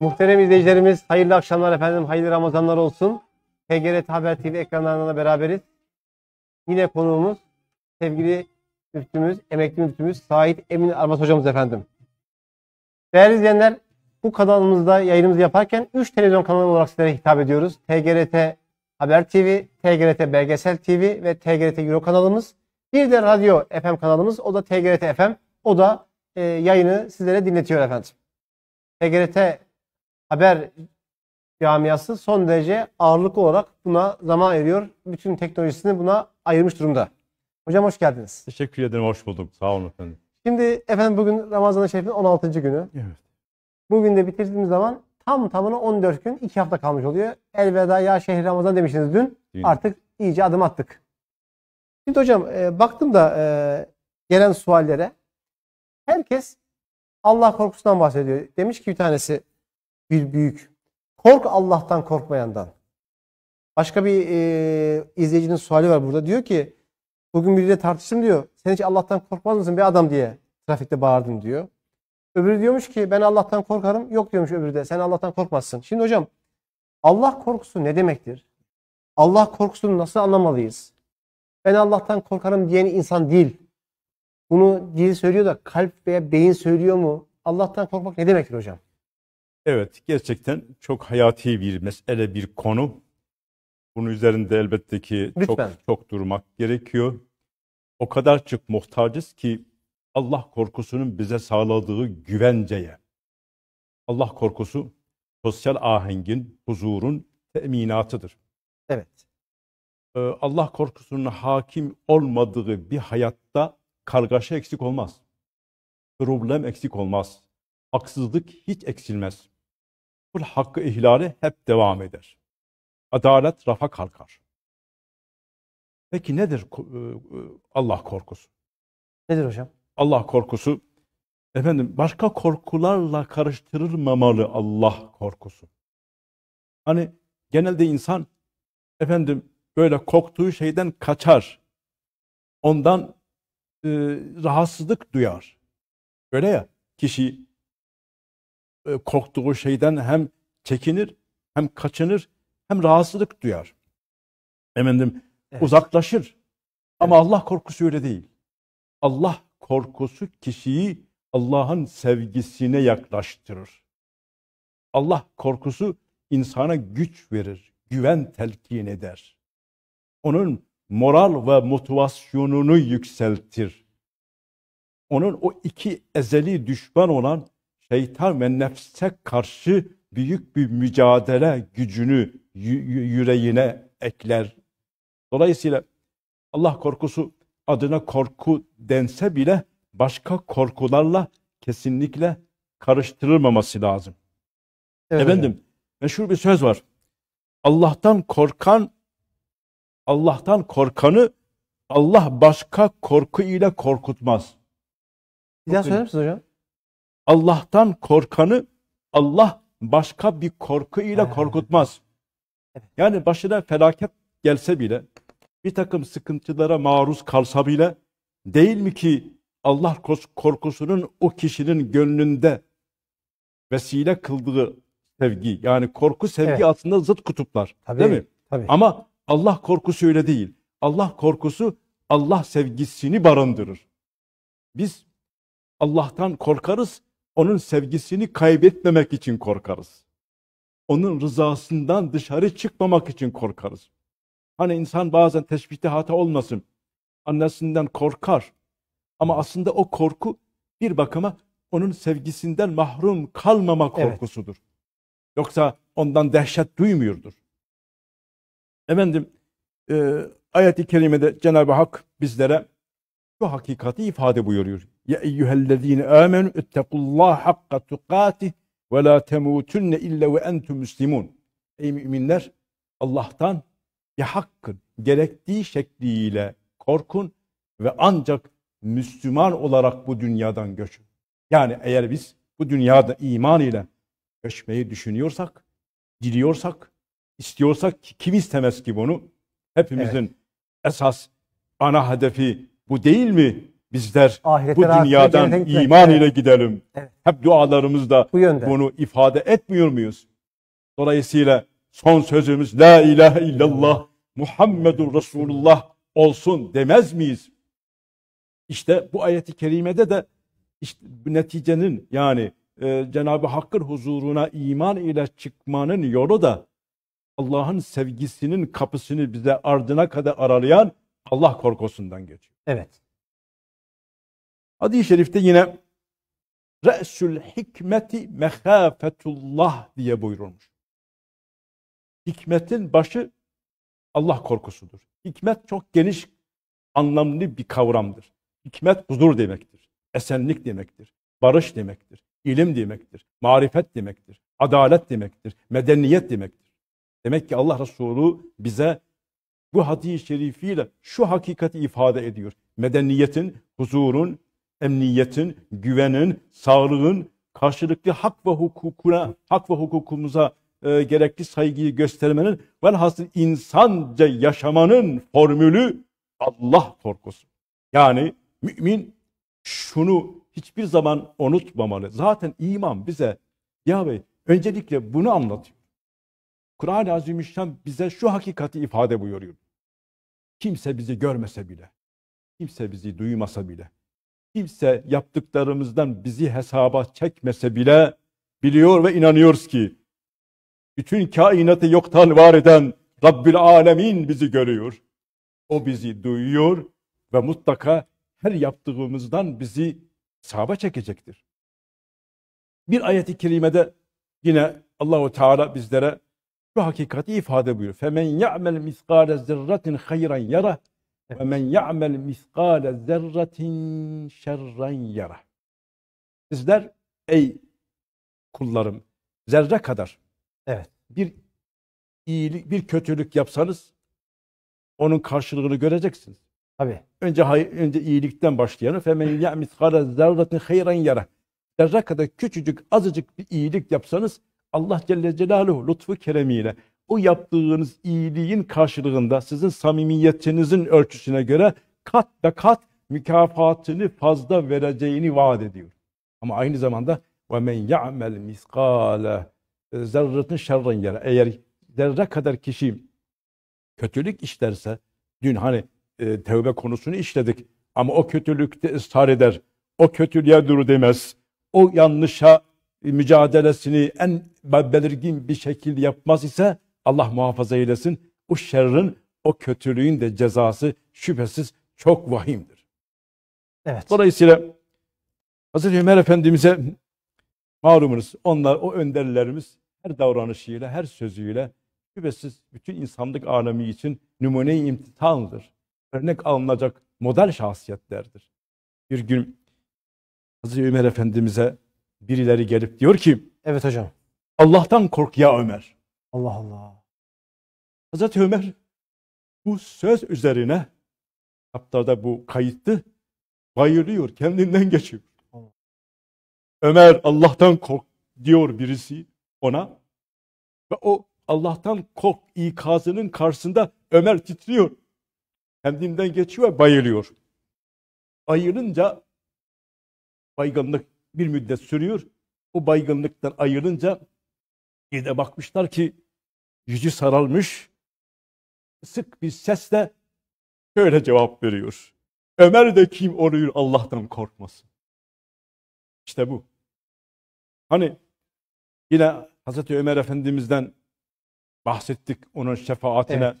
Muhterem izleyicilerimiz hayırlı akşamlar efendim, hayırlı Ramazanlar olsun. TGRT Haber TV ekranlarında beraberiz. Yine konuğumuz sevgili müftümüz, emekli müftümüz Sa'id Emin Armas hocamız efendim. Değerli izleyenler, bu kanalımızda yayınımızı yaparken 3 televizyon kanalı olarak sizlere hitap ediyoruz. TGRT Haber TV, TGRT Belgesel TV ve TGRT Euro kanalımız. Bir de radyo FM kanalımız o da TGRT FM. O da e, yayını sizlere dinletiyor efendim. TGRT haber camiası son derece ağırlıklı olarak buna zaman ayırıyor. Bütün teknolojisini buna ayırmış durumda. Hocam hoş geldiniz. Teşekkür ederim, hoş bulduk. Sağ olun efendim. Şimdi efendim bugün Ramazan-ı Şerif'in 16. günü. Evet. Bugün de bitirdiğimiz zaman tam tamına 14 gün, 2 hafta kalmış oluyor. Elveda ya şehir Ramazan demiştiniz dün. dün. Artık iyice adım attık. Şimdi hocam e, baktım da e, gelen suallere. Herkes Allah korkusundan bahsediyor. Demiş ki bir tanesi bir büyük. Kork Allah'tan korkmayandan. Başka bir e, izleyicinin suali var burada. Diyor ki bugün biriyle tartıştım diyor. Sen hiç Allah'tan korkmaz mısın bir adam diye trafikte bağırdım diyor. Öbürü diyormuş ki ben Allah'tan korkarım. Yok diyormuş öbürü de sen Allah'tan korkmazsın. Şimdi hocam Allah korkusu ne demektir? Allah korkusunu nasıl anlamalıyız? ben Allah'tan korkarım diyen insan değil. Bunu dil söylüyor da kalp veya beyin söylüyor mu? Allah'tan korkmak ne demektir hocam? Evet, gerçekten çok hayati bir mesele, bir konu. Bunun üzerinde elbette ki Lütfen. çok çok durmak gerekiyor. O kadar çok muhtacız ki Allah korkusunun bize sağladığı güvenceye. Allah korkusu sosyal ahengin, huzurun teminatıdır. Evet. Ee, Allah korkusunun hakim olmadığı bir hayatta kargaşa eksik olmaz. Problem eksik olmaz. Haksızlık hiç eksilmez. Bu hakkı ihlali hep devam eder. Adalet rafa kalkar. Peki nedir e, e, Allah korkusu? Nedir hocam? Allah korkusu, efendim başka korkularla karıştırılmamalı Allah korkusu. Hani genelde insan, efendim böyle korktuğu şeyden kaçar. Ondan e, rahatsızlık duyar. Öyle ya kişi e, korktuğu şeyden hem çekinir hem kaçınır hem rahatsızlık duyar. Efendim evet. uzaklaşır. Ama Allah korkusu öyle değil. Allah korkusu kişiyi Allah'ın sevgisine yaklaştırır. Allah korkusu insana güç verir, güven telkin eder onun moral ve motivasyonunu yükseltir. Onun o iki ezeli düşman olan şeytan ve nefse karşı büyük bir mücadele gücünü yüreğine ekler. Dolayısıyla Allah korkusu adına korku dense bile başka korkularla kesinlikle karıştırılmaması lazım. Evet. Efendim meşhur bir söz var. Allah'tan korkan Allah'tan korkanı Allah başka korku ile korkutmaz. Bir daha söyler misiniz hocam? Allah'tan korkanı Allah başka bir korku ile korkutmaz. Yani başına felaket gelse bile, bir takım sıkıntılara maruz kalsa bile değil mi ki Allah korkusunun o kişinin gönlünde vesile kıldığı sevgi yani korku sevgi evet. aslında zıt kutuplar tabii, değil mi? Tabii. Ama Allah korkusu öyle değil. Allah korkusu Allah sevgisini barındırır. Biz Allah'tan korkarız, onun sevgisini kaybetmemek için korkarız. Onun rızasından dışarı çıkmamak için korkarız. Hani insan bazen teşbihte hata olmasın. Annesinden korkar. Ama aslında o korku bir bakıma onun sevgisinden mahrum kalmama korkusudur. Evet. Yoksa ondan dehşet duymuyordur. Efendim e, ayet-i kerimede Cenab-ı Hak bizlere şu hakikati ifade buyuruyor. Ya eyyühellezine amenu ettekullah hakka tukatih ve la temutunne illa ve entum muslimun. Ey müminler Allah'tan ya hakkın gerektiği şekliyle korkun ve ancak Müslüman olarak bu dünyadan göçün. Yani eğer biz bu dünyada iman ile göçmeyi düşünüyorsak, diliyorsak istiyorsak kim istemez ki bunu? Hepimizin evet. esas ana hedefi bu değil mi? Bizler Ahirete bu dünyadan iman ile evet. gidelim. Evet. Hep dualarımızda bu bunu ifade etmiyor muyuz? Dolayısıyla son sözümüz La ilahe illallah Muhammedur Resulullah olsun demez miyiz? İşte bu ayeti kerimede de işte neticenin yani e, Cenab-ı Hakk'ın huzuruna iman ile çıkmanın yolu da Allah'ın sevgisinin kapısını bize ardına kadar aralayan Allah korkusundan geçiyor. Evet. Hadis-i şerifte yine Resul hikmeti mehafetullah diye buyurulmuş. Hikmetin başı Allah korkusudur. Hikmet çok geniş anlamlı bir kavramdır. Hikmet huzur demektir. Esenlik demektir. Barış demektir. ilim demektir. Marifet demektir. Adalet demektir. Medeniyet demektir. Demek ki Allah Resulü bize bu hadis-i şerifiyle şu hakikati ifade ediyor. Medeniyetin, huzurun, emniyetin, güvenin, sağlığın, karşılıklı hak ve hukukuna, hak ve hukukumuza e, gerekli saygıyı göstermenin velhasıl insanca yaşamanın formülü Allah korkusu. Yani mümin şunu hiçbir zaman unutmamalı. Zaten iman bize ya Bey öncelikle bunu anlatıyor. Kur'an-ı Azimüşşan bize şu hakikati ifade buyuruyor. Kimse bizi görmese bile, kimse bizi duymasa bile, kimse yaptıklarımızdan bizi hesaba çekmese bile biliyor ve inanıyoruz ki bütün kainatı yoktan var eden Rabbül Alemin bizi görüyor. O bizi duyuyor ve mutlaka her yaptığımızdan bizi hesaba çekecektir. Bir ayet-i kerimede yine Allahu Teala bizlere şu hakikati ifade buyuruyor. Femen ya'mel miskale zerratin hayran yara ve men ya'mel miskale zerratin şerran yara. Sizler ey kullarım zerre kadar evet bir iyilik bir kötülük yapsanız onun karşılığını göreceksiniz. Tabii. Önce önce iyilikten başlayalım. Femen ya'mis kara zerratin hayran yara. Zerre kadar küçücük azıcık bir iyilik yapsanız Allah Celle Celaluhu lütfu keremiyle o yaptığınız iyiliğin karşılığında sizin samimiyetinizin ölçüsüne göre kat da kat mükafatını fazla vereceğini vaat ediyor. Ama aynı zamanda ve men ya'mel miskale zerretin şerren yere. Eğer zerre kadar kişi kötülük işlerse dün hani e, tevbe konusunu işledik ama o kötülükte ısrar eder. O kötülüğe dur demez. O yanlışa mücadelesini en belirgin bir şekilde yapmaz ise Allah muhafaza eylesin. O şerrin, o kötülüğün de cezası şüphesiz çok vahimdir. Evet. Dolayısıyla Hazreti Ömer Efendimiz'e malumunuz onlar o önderlerimiz her davranışıyla, her sözüyle şüphesiz bütün insanlık alemi için numune-i imtihandır. Örnek alınacak model şahsiyetlerdir. Bir gün Hazreti Ömer Efendimiz'e birileri gelip diyor ki Evet hocam. Allah'tan kork ya Ömer. Allah Allah. Hazreti Ömer bu söz üzerine kitaplarda bu kayıttı bayılıyor, kendinden geçiyor. Allah. Ömer Allah'tan kork diyor birisi ona ve o Allah'tan kork ikazının karşısında Ömer titriyor. Kendinden geçiyor ve bayılıyor. Bayılınca baygınlık bir müddet sürüyor. O baygınlıktan ayrılınca bir de bakmışlar ki yüzü saralmış. Sık bir sesle şöyle cevap veriyor. Ömer de kim oluyor Allah'tan korkmasın. İşte bu. Hani yine Hazreti Ömer Efendimiz'den bahsettik onun şefaatine. Evet.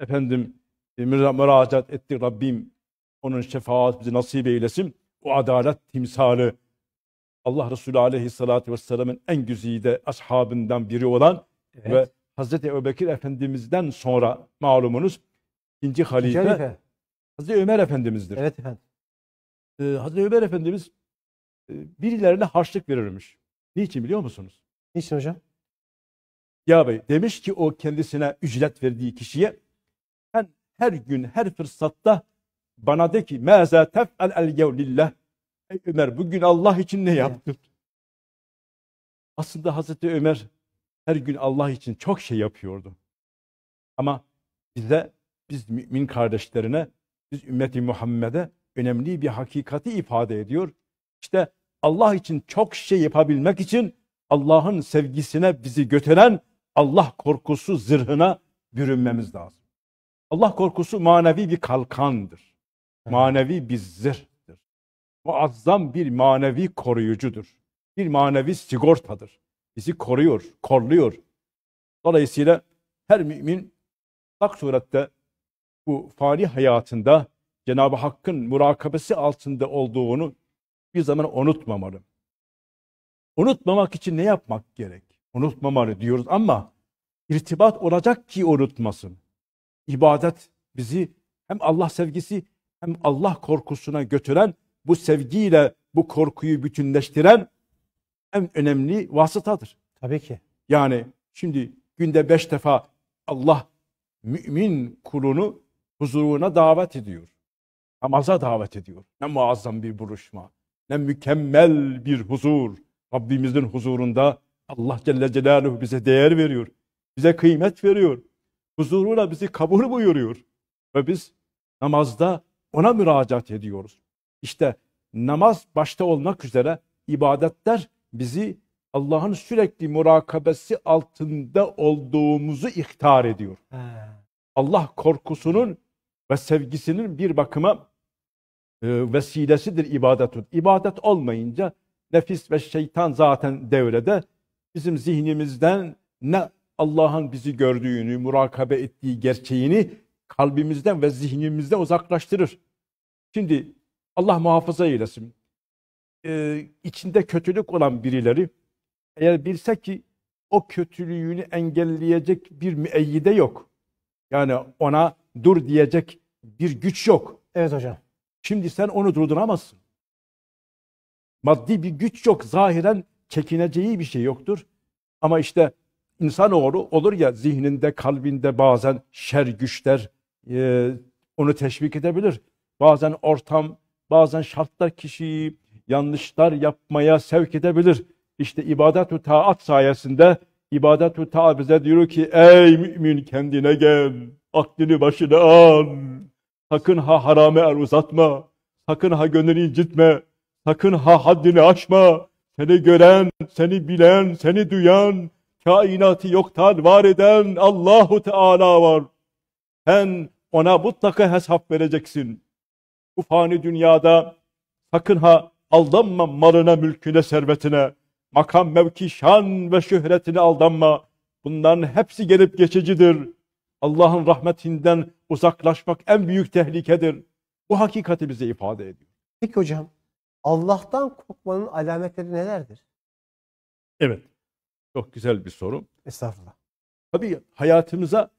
Efendim e, müracaat ettik Rabbim onun şefaat bizi nasip eylesin. O adalet timsali Allah Resulü aleyhissalatü vesselamın en güzide ashabından biri olan evet. ve Hazreti Ebubekir Efendimiz'den sonra malumunuz ikinci halife, halife. Hazreti Ömer Efendimiz'dir. Evet efendim. Ee, Hazreti Ömer Efendimiz e, birilerine harçlık verirmiş. Niçin biliyor musunuz? Niçin hocam? Ya Bey demiş ki o kendisine ücret verdiği kişiye ben her gün her fırsatta bana de ki meze tef'el el lillah Ey Ömer bugün Allah için ne yaptın? Aslında Hazreti Ömer her gün Allah için çok şey yapıyordu. Ama bize, biz mümin kardeşlerine, biz ümmeti Muhammed'e önemli bir hakikati ifade ediyor. İşte Allah için çok şey yapabilmek için Allah'ın sevgisine bizi götüren Allah korkusu zırhına bürünmemiz lazım. Allah korkusu manevi bir kalkandır. Manevi bir zırh muazzam bir manevi koruyucudur. Bir manevi sigortadır. Bizi koruyor, korluyor. Dolayısıyla her mümin bak surette bu fani hayatında Cenab-ı Hakk'ın murakabesi altında olduğunu bir zaman unutmamalı. Unutmamak için ne yapmak gerek? Unutmamalı diyoruz ama irtibat olacak ki unutmasın. İbadet bizi hem Allah sevgisi hem Allah korkusuna götüren bu sevgiyle bu korkuyu bütünleştiren en önemli vasıtadır. Tabii ki. Yani şimdi günde beş defa Allah mümin kulunu huzuruna davet ediyor. Namaza davet ediyor. Ne muazzam bir buluşma, ne mükemmel bir huzur. Rabbimizin huzurunda Allah Celle Celaluhu bize değer veriyor. Bize kıymet veriyor. Huzuruna bizi kabul buyuruyor. Ve biz namazda ona müracaat ediyoruz. İşte namaz başta olmak üzere ibadetler bizi Allah'ın sürekli murakabesi altında olduğumuzu ihtar ediyor. Allah korkusunun ve sevgisinin bir bakıma e, vesilesidir ibadetun. İbadet olmayınca nefis ve şeytan zaten devrede. Bizim zihnimizden ne Allah'ın bizi gördüğünü, murakabe ettiği gerçeğini kalbimizden ve zihnimizden uzaklaştırır. Şimdi Allah muhafaza eylesin. Ee, içinde kötülük olan birileri eğer bilse ki o kötülüğünü engelleyecek bir müeyyide yok. Yani ona dur diyecek bir güç yok. Evet hocam. Şimdi sen onu durduramazsın. Maddi bir güç yok. Zahiren çekineceği bir şey yoktur. Ama işte insanoğlu olur ya zihninde, kalbinde bazen şer güçler e, onu teşvik edebilir. Bazen ortam, Bazen şartlar kişiyi yanlışlar yapmaya sevk edebilir. İşte ibadet-ü taat sayesinde ibadet-ü taat bize diyor ki ey mümin kendine gel, aklını başına al. Sakın ha harame el uzatma, sakın ha gönlünü incitme, sakın ha haddini aşma. Seni gören, seni bilen, seni duyan, kainatı yoktan var eden Allahu Teala var. Sen ona mutlaka hesap vereceksin bu fani dünyada sakın ha aldanma malına, mülküne, servetine, makam, mevki, şan ve şöhretine aldanma. Bunların hepsi gelip geçicidir. Allah'ın rahmetinden uzaklaşmak en büyük tehlikedir. Bu hakikati bize ifade ediyor. Peki hocam, Allah'tan korkmanın alametleri nelerdir? Evet, çok güzel bir soru. Estağfurullah. Tabii hayatımıza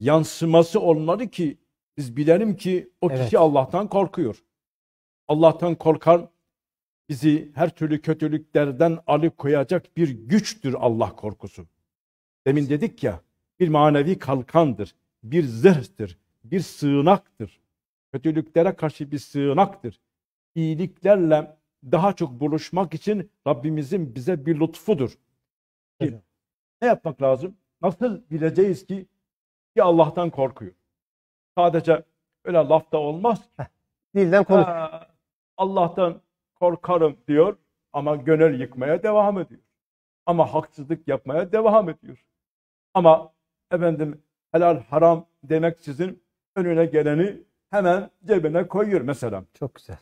yansıması olmalı ki biz bilelim ki o kişi Allah'tan korkuyor. Allah'tan korkan bizi her türlü kötülüklerden alıkoyacak bir güçtür Allah korkusu. Demin dedik ya bir manevi kalkandır, bir zırhtır, bir sığınaktır. Kötülüklere karşı bir sığınaktır. İyiliklerle daha çok buluşmak için Rabbimizin bize bir lütfudur. Evet. Ne yapmak lazım? Nasıl bileceğiz ki ki Allah'tan korkuyor? Sadece öyle lafta olmaz ki. Dilden konuş. Ha, Allah'tan korkarım diyor ama gönül yıkmaya devam ediyor. Ama haksızlık yapmaya devam ediyor. Ama efendim helal haram demek sizin önüne geleni hemen cebine koyuyor mesela. Çok güzel.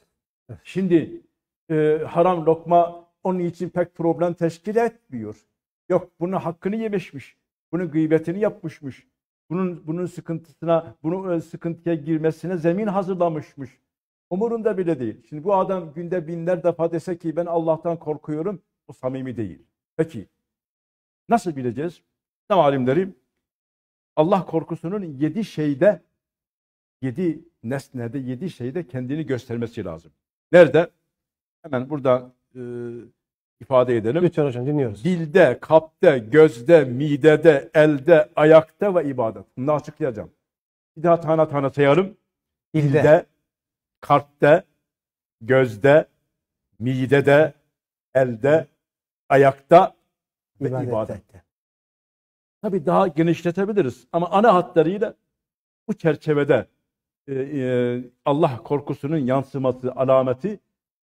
Evet. Şimdi e, haram lokma onun için pek problem teşkil etmiyor. Yok bunun hakkını yemişmiş. Bunun gıybetini yapmışmış. Bunun bunun sıkıntısına, bunun sıkıntıya girmesine zemin hazırlamışmış. Umurunda bile değil. Şimdi bu adam günde binler defa dese ki ben Allah'tan korkuyorum, o samimi değil. Peki nasıl bileceğiz? Ne alimlerim Allah korkusunun yedi şeyde, yedi nesnede, yedi şeyde kendini göstermesi lazım. Nerede? Hemen burada e, ifade edelim. Lütfen hocam dinliyoruz. Dilde, kapte, gözde, midede, elde, ayakta ve ibadet. Bunu açıklayacağım. Bir daha tane tane sayarım. Dilde, Dilde kalpte, gözde, midede, elde, ayakta ve ibadette. ibadette. Tabii daha genişletebiliriz ama ana hatlarıyla bu çerçevede e, e, Allah korkusunun yansıması, alameti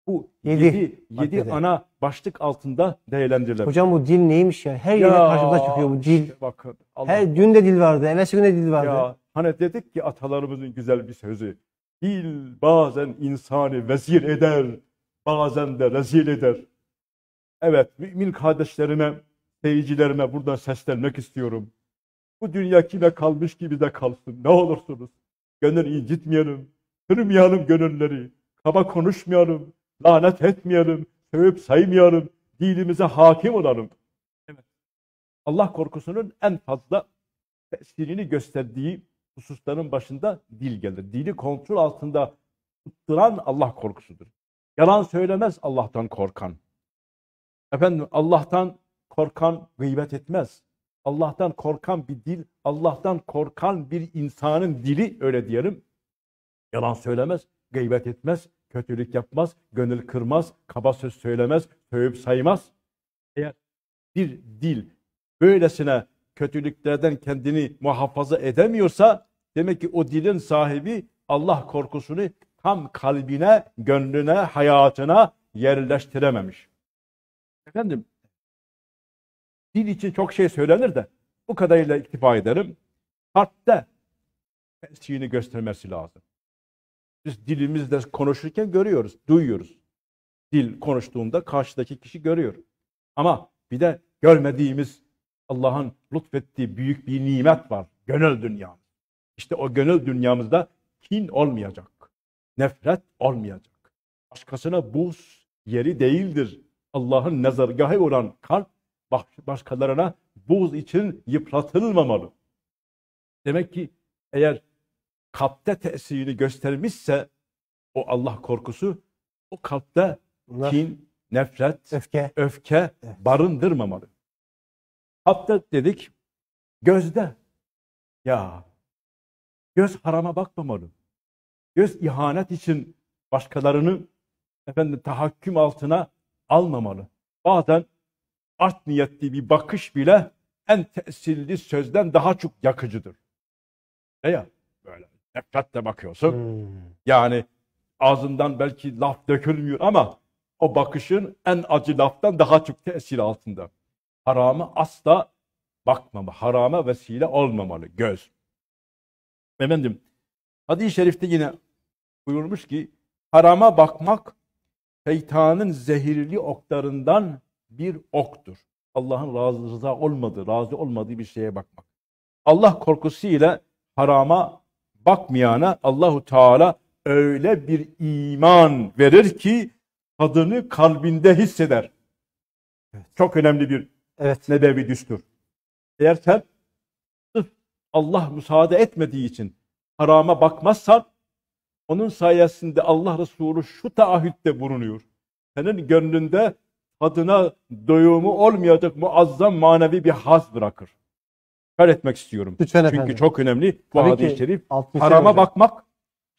bu yedi, yedi, ana başlık altında değerlendirilebilir. Hocam bu dil neymiş ya? Her yere karşımıza çıkıyor bu dil. Işte bak, Her dün de dil vardı, evvelsi gün de dil vardı. Ya, hani dedik ki atalarımızın güzel bir sözü. Dil bazen insanı vezir eder, bazen de rezil eder. Evet, mümin kardeşlerime, seyircilerime buradan seslenmek istiyorum. Bu dünya kime kalmış gibi de kalsın. Ne olursunuz. Gönül incitmeyelim, kırmayalım gönülleri. Kaba konuşmayalım, Lanet etmeyelim, sövüp saymayalım, dilimize hakim olalım. Evet. Allah korkusunun en fazla tesirini gösterdiği hususların başında dil gelir. Dili kontrol altında tutturan Allah korkusudur. Yalan söylemez Allah'tan korkan. Efendim Allah'tan korkan gıybet etmez. Allah'tan korkan bir dil, Allah'tan korkan bir insanın dili öyle diyelim. Yalan söylemez, gıybet etmez, Kötülük yapmaz, gönül kırmaz, kaba söz söylemez, sövüp saymaz. Eğer bir dil böylesine kötülüklerden kendini muhafaza edemiyorsa demek ki o dilin sahibi Allah korkusunu tam kalbine, gönlüne, hayatına yerleştirememiş. Efendim, dil için çok şey söylenir de bu kadarıyla iktifa ederim. Harpte tescini göstermesi lazım. Biz dilimizle konuşurken görüyoruz, duyuyoruz. Dil konuştuğunda karşıdaki kişi görüyor. Ama bir de görmediğimiz Allah'ın lütfettiği büyük bir nimet var. Gönül dünyamız. İşte o gönül dünyamızda kin olmayacak. Nefret olmayacak. Başkasına buz yeri değildir. Allah'ın nazargahı olan kalp başkalarına buz için yıpratılmamalı. Demek ki eğer kalpte tesirini göstermişse o Allah korkusu o kalpte Bunlar, kin, nefret, öfke, öfke barındırmamalı. Kalpte dedik gözde. Ya göz harama bakmamalı. Göz ihanet için başkalarını efendim tahakküm altına almamalı. Bazen art niyetli bir bakış bile en tesirli sözden daha çok yakıcıdır. Veya Dikkatle bakıyorsun. Hmm. Yani ağzından belki laf dökülmüyor ama o bakışın en acı laftan daha çok tesir altında. Harama asla bakmama, harama vesile olmamalı göz. Efendim, hadis-i şerifte yine buyurmuş ki, harama bakmak şeytanın zehirli oklarından bir oktur. Allah'ın razı rıza olmadığı, razı olmadığı bir şeye bakmak. Allah korkusu ile harama bakmayana Allahu Teala öyle bir iman verir ki tadını kalbinde hisseder. Evet. Çok önemli bir evet. nebevi düstur. Eğer sen Allah müsaade etmediği için harama bakmazsan onun sayesinde Allah Resulü şu taahhütte bulunuyor. Senin gönlünde tadına doyumu olmayacak muazzam manevi bir haz bırakır tekrar etmek istiyorum. Lütfen Çünkü efendim. çok önemli bu Tabii hadis-i şerif. Harama hocam. bakmak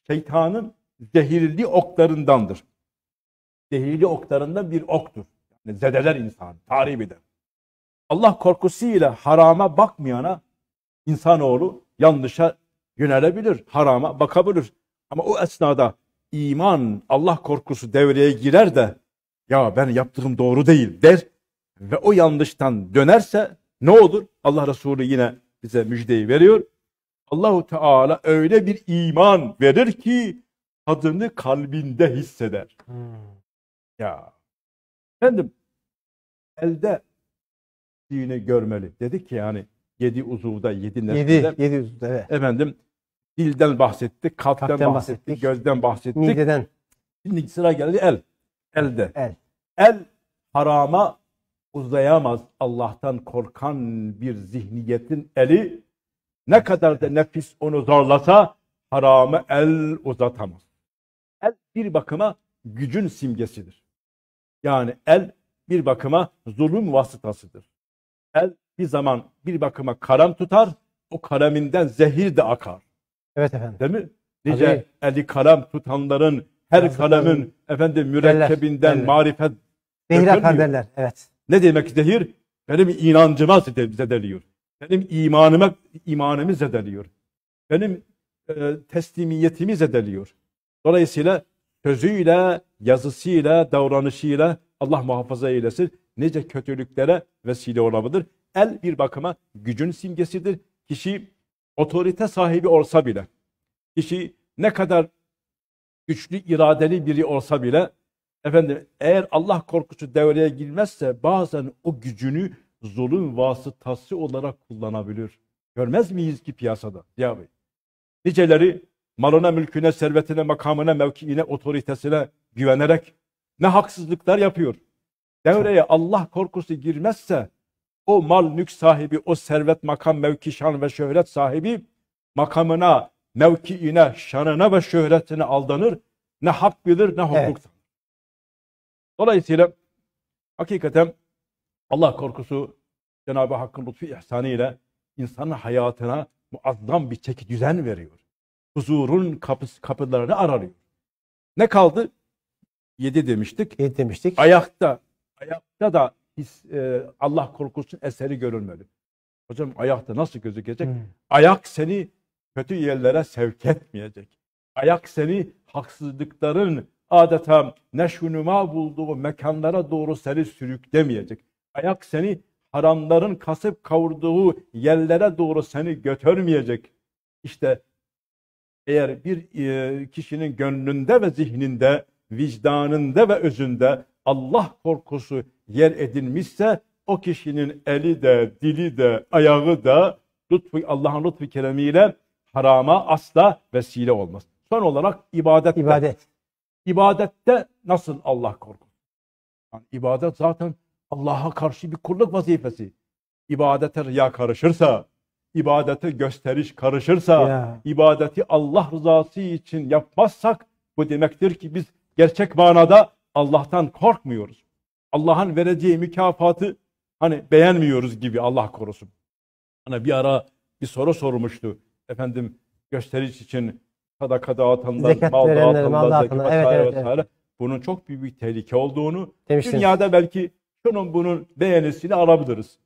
şeytanın zehirli oklarındandır. Zehirli oklarından bir oktur. Yani zedeler insan tahrip eder. Allah korkusuyla harama bakmayana insanoğlu yanlışa yönelebilir, harama bakabilir. Ama o esnada iman, Allah korkusu devreye girer de ya ben yaptığım doğru değil der ve o yanlıştan dönerse ne olur? Allah Resulü yine bize müjdeyi veriyor. Allahu Teala öyle bir iman verir ki tadını kalbinde hisseder. Hmm. Ya. Efendim elde dini görmeli. dedi ki yani yedi uzuvda, yedi nefsinde. Yedi, yedi uzuvda evet. Efendim dilden bahsettik, kalpten, kalpten bahsettik, bahsettik, gözden bahsettik. Mideden. Şimdi sıra geldi el. Elde. El. El harama uzayamaz Allah'tan korkan bir zihniyetin eli ne kadar da nefis onu zorlasa harama el uzatamaz. El bir bakıma gücün simgesidir. Yani el bir bakıma zulüm vasıtasıdır. El bir zaman bir bakıma karam tutar, o karaminden zehir de akar. Evet efendim. Değil mi? Nice Tabii. eli karam tutanların her Yazıklarım. karamın efendim mürekkebinden derler. marifet Zehir akar derler. Evet. Ne demek zehir? Benim inancıma zedeliyor. Benim imanıma, imanımı zedeliyor. Benim e, teslimiyetimi zedeliyor. Dolayısıyla sözüyle, yazısıyla, davranışıyla Allah muhafaza eylesin. Nice kötülüklere vesile olabilir. El bir bakıma gücün simgesidir. Kişi otorite sahibi olsa bile, kişi ne kadar güçlü iradeli biri olsa bile Efendim eğer Allah korkusu devreye girmezse bazen o gücünü zulüm vasıtası olarak kullanabilir. Görmez miyiz ki piyasada Ziya Bey? Niceleri malına, mülküne, servetine, makamına, mevkiine, otoritesine güvenerek ne haksızlıklar yapıyor. Devreye Allah korkusu girmezse o mal mülk sahibi, o servet, makam, mevki, şan ve şöhret sahibi makamına, mevkiine, şanına ve şöhretine aldanır. Ne hak bilir ne hukuk. Evet. Dolayısıyla hakikaten Allah korkusu Cenab-ı Hakk'ın lütfu ihsanıyla insanın hayatına muazzam bir çeki düzen veriyor. Huzurun kapısı, kapılarını ararıyor. Ne kaldı? Yedi demiştik. Yedi demiştik. Ayakta, ayakta da his, e, Allah korkusunun eseri görülmeli. Hocam ayakta nasıl gözükecek? Hmm. Ayak seni kötü yerlere sevk etmeyecek. Ayak seni haksızlıkların, adeta neşunuma bulduğu mekanlara doğru seni sürüklemeyecek. Ayak seni haramların kasıp kavurduğu yerlere doğru seni götürmeyecek. İşte eğer bir e, kişinin gönlünde ve zihninde, vicdanında ve özünde Allah korkusu yer edinmişse o kişinin eli de, dili de, ayağı da lütfu, Allah'ın lütfu keremiyle harama asla vesile olmaz. Son olarak ibadet. İbadet. İbadette nasıl Allah korkun? Yani ibadet zaten Allah'a karşı bir kulluk vazifesi. İbadete riya karışırsa, ibadete gösteriş karışırsa, ya. ibadeti Allah rızası için yapmazsak bu demektir ki biz gerçek manada Allah'tan korkmuyoruz. Allah'ın vereceği mükafatı hani beğenmiyoruz gibi Allah korusun. Hani bir ara bir soru sormuştu. Efendim gösteriş için sadaka dağıtandan, Zekat mal verenler, mal dağıtandan, zekat evet, vesaire evet, vesaire. Evet. Bunun çok büyük bir tehlike olduğunu, Demiştiniz. dünyada belki şunun bunun beğenisini alabiliriz.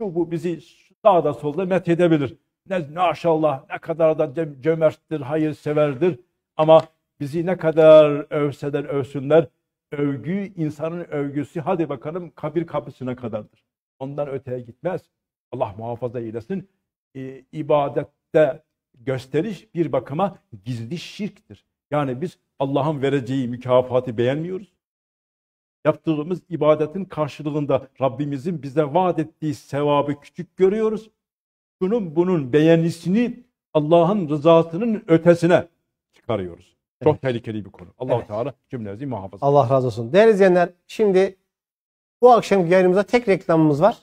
şu bu bizi sağda solda met edebilir. Ne, ne maşallah ne kadar da cömerttir, hayırseverdir. Ama bizi ne kadar övseler övsünler, övgü, insanın övgüsü hadi bakalım kabir kapısına kadardır. Ondan öteye gitmez. Allah muhafaza eylesin. E, ibadette gösteriş bir bakıma gizli şirktir. Yani biz Allah'ın vereceği mükafatı beğenmiyoruz. Yaptığımız ibadetin karşılığında Rabbimizin bize vaat ettiği sevabı küçük görüyoruz. Şunun bunun beğenisini Allah'ın rızasının ötesine çıkarıyoruz. Çok tehlikeli bir konu. Allah-u evet. Teala cümlemizi muhafaza Allah razı olsun. Değerli izleyenler şimdi bu akşamki yayınımızda tek reklamımız var.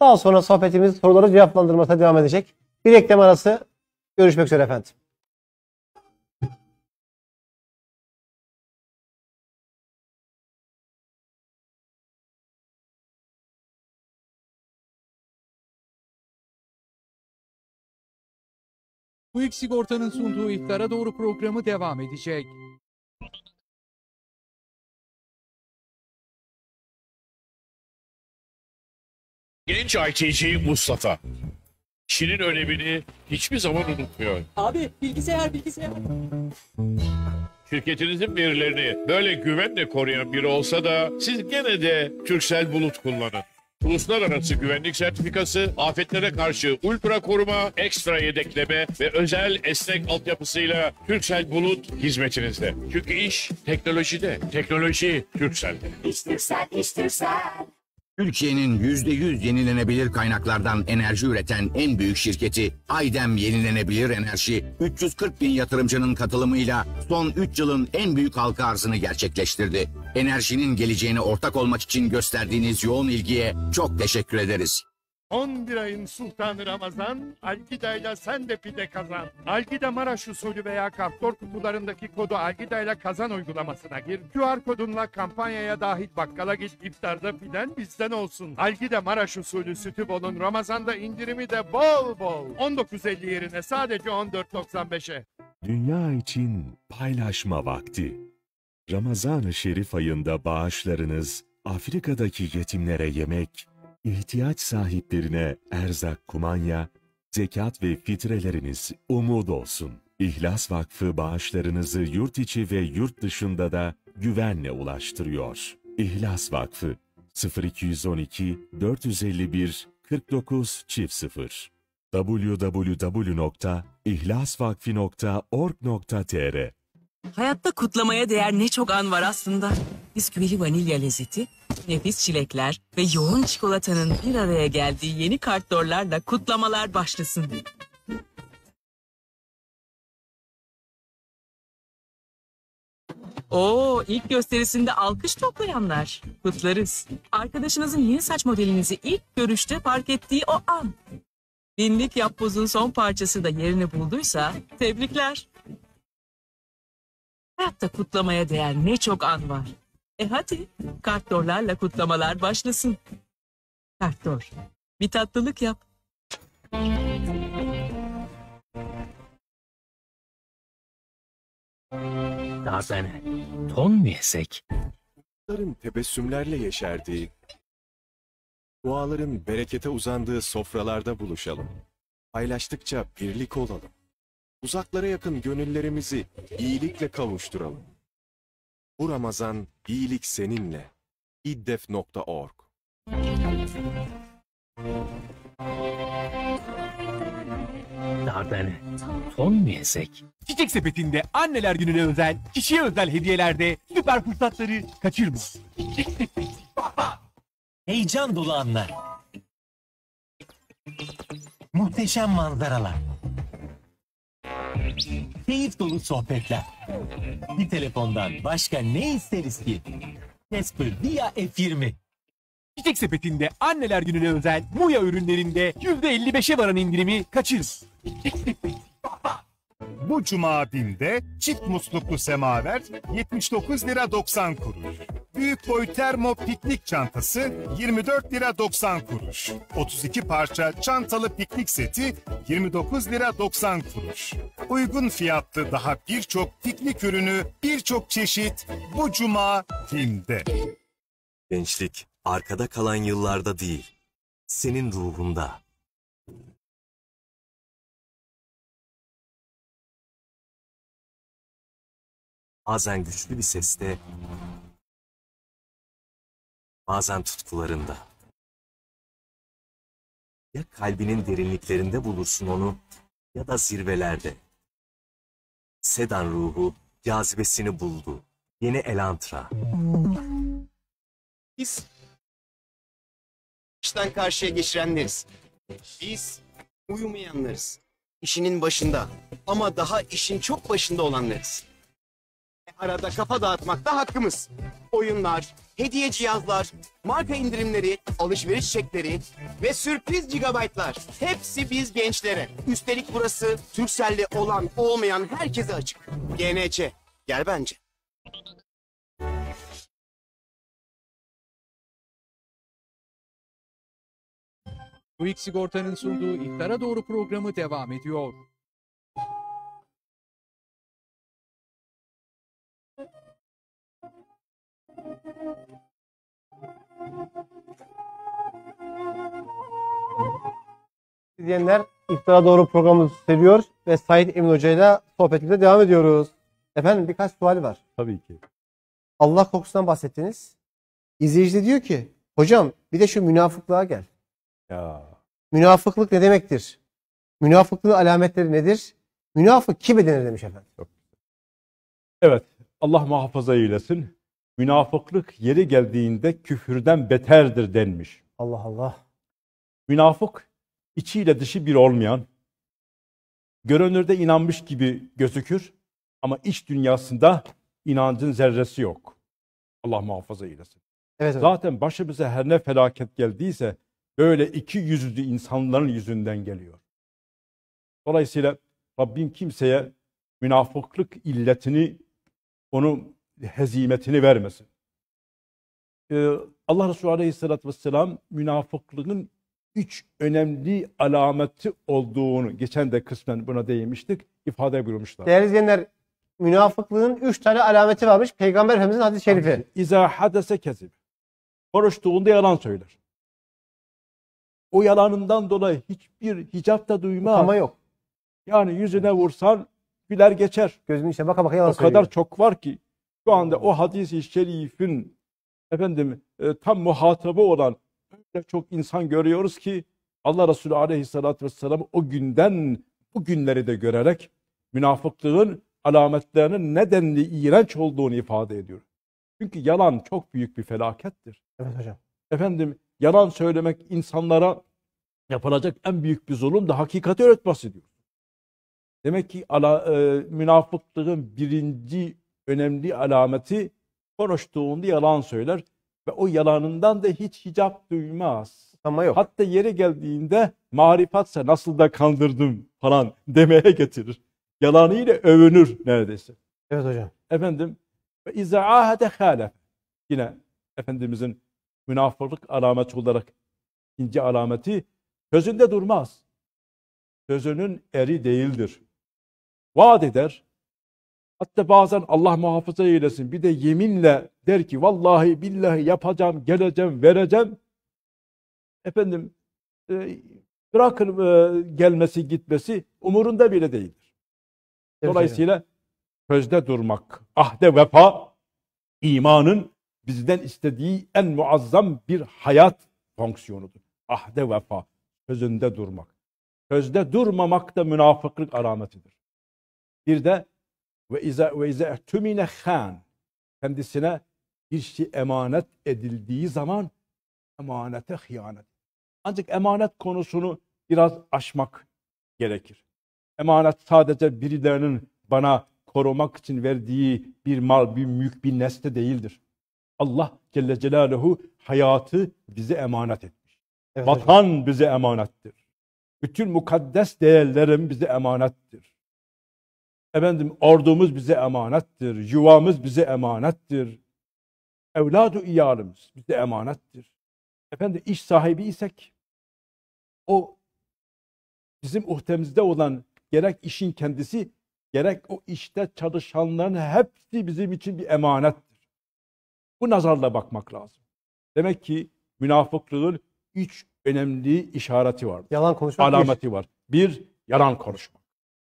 Daha sonra sohbetimiz soruları cevaplandırmasına devam edecek. Bir reklam arası Görüşmek üzere efendim. ilk Sigorta'nın sunduğu iftara doğru programı devam edecek. Genç ITC Mustafa Çin'in önemini hiçbir zaman unutmuyor. Abi bilgisayar bilgisayar. Şirketinizin verilerini böyle güvenle koruyan biri olsa da siz gene de Türksel Bulut kullanın. Uluslararası güvenlik sertifikası, afetlere karşı ultra koruma, ekstra yedekleme ve özel esnek altyapısıyla Türksel Bulut hizmetinizde. Çünkü iş teknolojide, teknoloji Türksel'de. İş Türksel, iş Türksel. Türkiye'nin %100 yenilenebilir kaynaklardan enerji üreten en büyük şirketi Aydem Yenilenebilir Enerji, 340 bin yatırımcının katılımıyla son 3 yılın en büyük halka arzını gerçekleştirdi. Enerjinin geleceğine ortak olmak için gösterdiğiniz yoğun ilgiye çok teşekkür ederiz. 11 ayın sultanı Ramazan, Algida'yla sen de pide kazan. Algida Maraş usulü veya Kartor kutularındaki kodu Algida'yla kazan uygulamasına gir. QR kodunla kampanyaya dahil bakkala git, iftarda piden bizden olsun. Algida Maraş usulü sütü bolun Ramazan'da indirimi de bol bol. 19.50 yerine sadece 14.95'e. Dünya için paylaşma vakti. Ramazan-ı Şerif ayında bağışlarınız Afrika'daki yetimlere yemek, ihtiyaç sahiplerine erzak kumanya, zekat ve fitreleriniz umut olsun. İhlas Vakfı bağışlarınızı yurt içi ve yurt dışında da güvenle ulaştırıyor. İhlas Vakfı 0212 451 49 çift 0 www.ihlasvakfi.org.tr Hayatta kutlamaya değer ne çok an var aslında. Bisküvili vanilya lezzeti, nefis çilekler ve yoğun çikolatanın bir araya geldiği yeni kartdorlarla kutlamalar başlasın. Oo, ilk gösterisinde alkış toplayanlar. Kutlarız. Arkadaşınızın yeni saç modelinizi ilk görüşte fark ettiği o an. Binlik yapbozun son parçası da yerini bulduysa tebrikler. Hayatta kutlamaya değer ne çok an var. E hadi kartdorlarla kutlamalar başlasın. Kartdor, bir tatlılık yap. Nazane, ton mu yesek? Kuşların tebessümlerle yeşerdiği, duaların berekete uzandığı sofralarda buluşalım. Paylaştıkça birlik olalım uzaklara yakın gönüllerimizi iyilikle kavuşturalım. Bu Ramazan iyilik seninle. iddef.org Dardane, son mu yesek? Çiçek sepetinde anneler gününe özel, kişiye özel hediyelerde süper fırsatları kaçırma. Heyecan dolu anlar. Muhteşem manzaralar Keyif dolu sohbetler. Bir telefondan başka ne isteriz ki? Casper Via F20. Çiçek sepetinde anneler gününe özel Muya ürünlerinde %55'e varan indirimi kaçır. Çiçek sepeti baba. Bu cuma binde çift musluklu semaver 79 lira 90 kuruş. Büyük boy termo piknik çantası 24 lira 90 kuruş. 32 parça çantalı piknik seti 29 lira 90 kuruş. Uygun fiyatlı daha birçok piknik ürünü birçok çeşit bu cuma Tim'de. Gençlik arkada kalan yıllarda değil, senin ruhunda. Bazen güçlü bir seste, bazen tutkularında. Ya kalbinin derinliklerinde bulursun onu ya da zirvelerde. Sedan ruhu cazibesini buldu. Yeni Elantra. Biz karşıdan karşıya geçirenleriz. Biz uyumayanlarız. İşinin başında ama daha işin çok başında olanlarız. Arada kafa dağıtmakta hakkımız. Oyunlar, hediye cihazlar, marka indirimleri, alışveriş çekleri ve sürpriz gigabaytlar. Hepsi biz gençlere. Üstelik burası Türkcell'le olan olmayan herkese açık. GNC. Gel bence. Bu TÜİK Sigorta'nın sunduğu iftara doğru programı devam ediyor. diyenler iftara doğru programımızı seviyor ve Said Emin Hoca ile sohbetimize devam ediyoruz. Efendim birkaç sual var. Tabii ki. Allah korkusundan bahsettiniz. İzleyici de diyor ki hocam bir de şu münafıklığa gel. Ya. Münafıklık ne demektir? Münafıklığın alametleri nedir? Münafık kim denir demiş efendim. Evet. Allah muhafaza eylesin münafıklık yeri geldiğinde küfürden beterdir denmiş. Allah Allah. Münafık içiyle dışı bir olmayan, görünürde inanmış gibi gözükür ama iç dünyasında inancın zerresi yok. Allah muhafaza eylesin. Evet, evet. Zaten başımıza her ne felaket geldiyse böyle iki yüzlü insanların yüzünden geliyor. Dolayısıyla Rabbim kimseye münafıklık illetini onu hezimetini vermesin. Ee, Allah Resulü Aleyhisselatü Vesselam münafıklığın üç önemli alameti olduğunu geçen de kısmen buna değinmiştik, ifade buyurmuşlar. Değerli izleyenler, münafıklığın üç tane alameti varmış. Peygamber Efendimiz'in hadis-i şerifi. İza hadese kezib. Konuştuğunda yalan söyler. O yalanından dolayı hiçbir hicap da duyma Ama yok. Yani yüzüne vursan güler geçer. Gözünün içine baka baka yalan o söylüyor. O kadar çok var ki şu anda o hadis-i şerifin efendim e, tam muhatabı olan öyle çok insan görüyoruz ki Allah Resulü aleyhissalatü vesselam o günden bu günleri de görerek münafıklığın alametlerinin nedenli iğrenç olduğunu ifade ediyor. Çünkü yalan çok büyük bir felakettir. Evet hocam. Efendim yalan söylemek insanlara yapılacak en büyük bir zulüm de hakikati öğretmesi diyor. Demek ki ala, e, münafıklığın birinci önemli alameti konuştuğunda yalan söyler ve o yalanından da hiç hicap duymaz. Ama yok. Hatta yere geldiğinde marifatsa nasıl da kandırdım falan demeye getirir. Yalanıyla övünür neredeyse. Evet hocam. Efendim ve izaahede halef. Yine Efendimizin münafıklık alameti olarak ince alameti sözünde durmaz. Sözünün eri değildir. Vaat eder, Hatta bazen Allah muhafaza eylesin bir de yeminle der ki vallahi billahi yapacağım, geleceğim, vereceğim. Efendim bırakın e, e, gelmesi gitmesi umurunda bile değildir. Dolayısıyla evet, sözde durmak, ahde vefa imanın bizden istediği en muazzam bir hayat fonksiyonudur. Ahde vefa, sözünde durmak. Sözde durmamak da münafıklık alametidir. Bir de ve iza ve iza tümine khan kendisine bir şey emanet edildiği zaman emanete hıyanet. Ancak emanet konusunu biraz aşmak gerekir. Emanet sadece birilerinin bana korumak için verdiği bir mal, bir mülk, bir nesne değildir. Allah Celle Celaluhu hayatı bize emanet etmiş. Evet, Vatan hocam. bize emanettir. Bütün mukaddes değerlerim bize emanettir. Efendim ordumuz bize emanettir, yuvamız bize emanettir. Evladu iyalımız bize emanettir. Efendim iş sahibi isek o bizim uhtemizde olan gerek işin kendisi gerek o işte çalışanların hepsi bizim için bir emanettir. Bu nazarla bakmak lazım. Demek ki münafıklığın üç önemli işareti var. Yalan konuşmak. Alameti var. Bir, yalan konuşmak.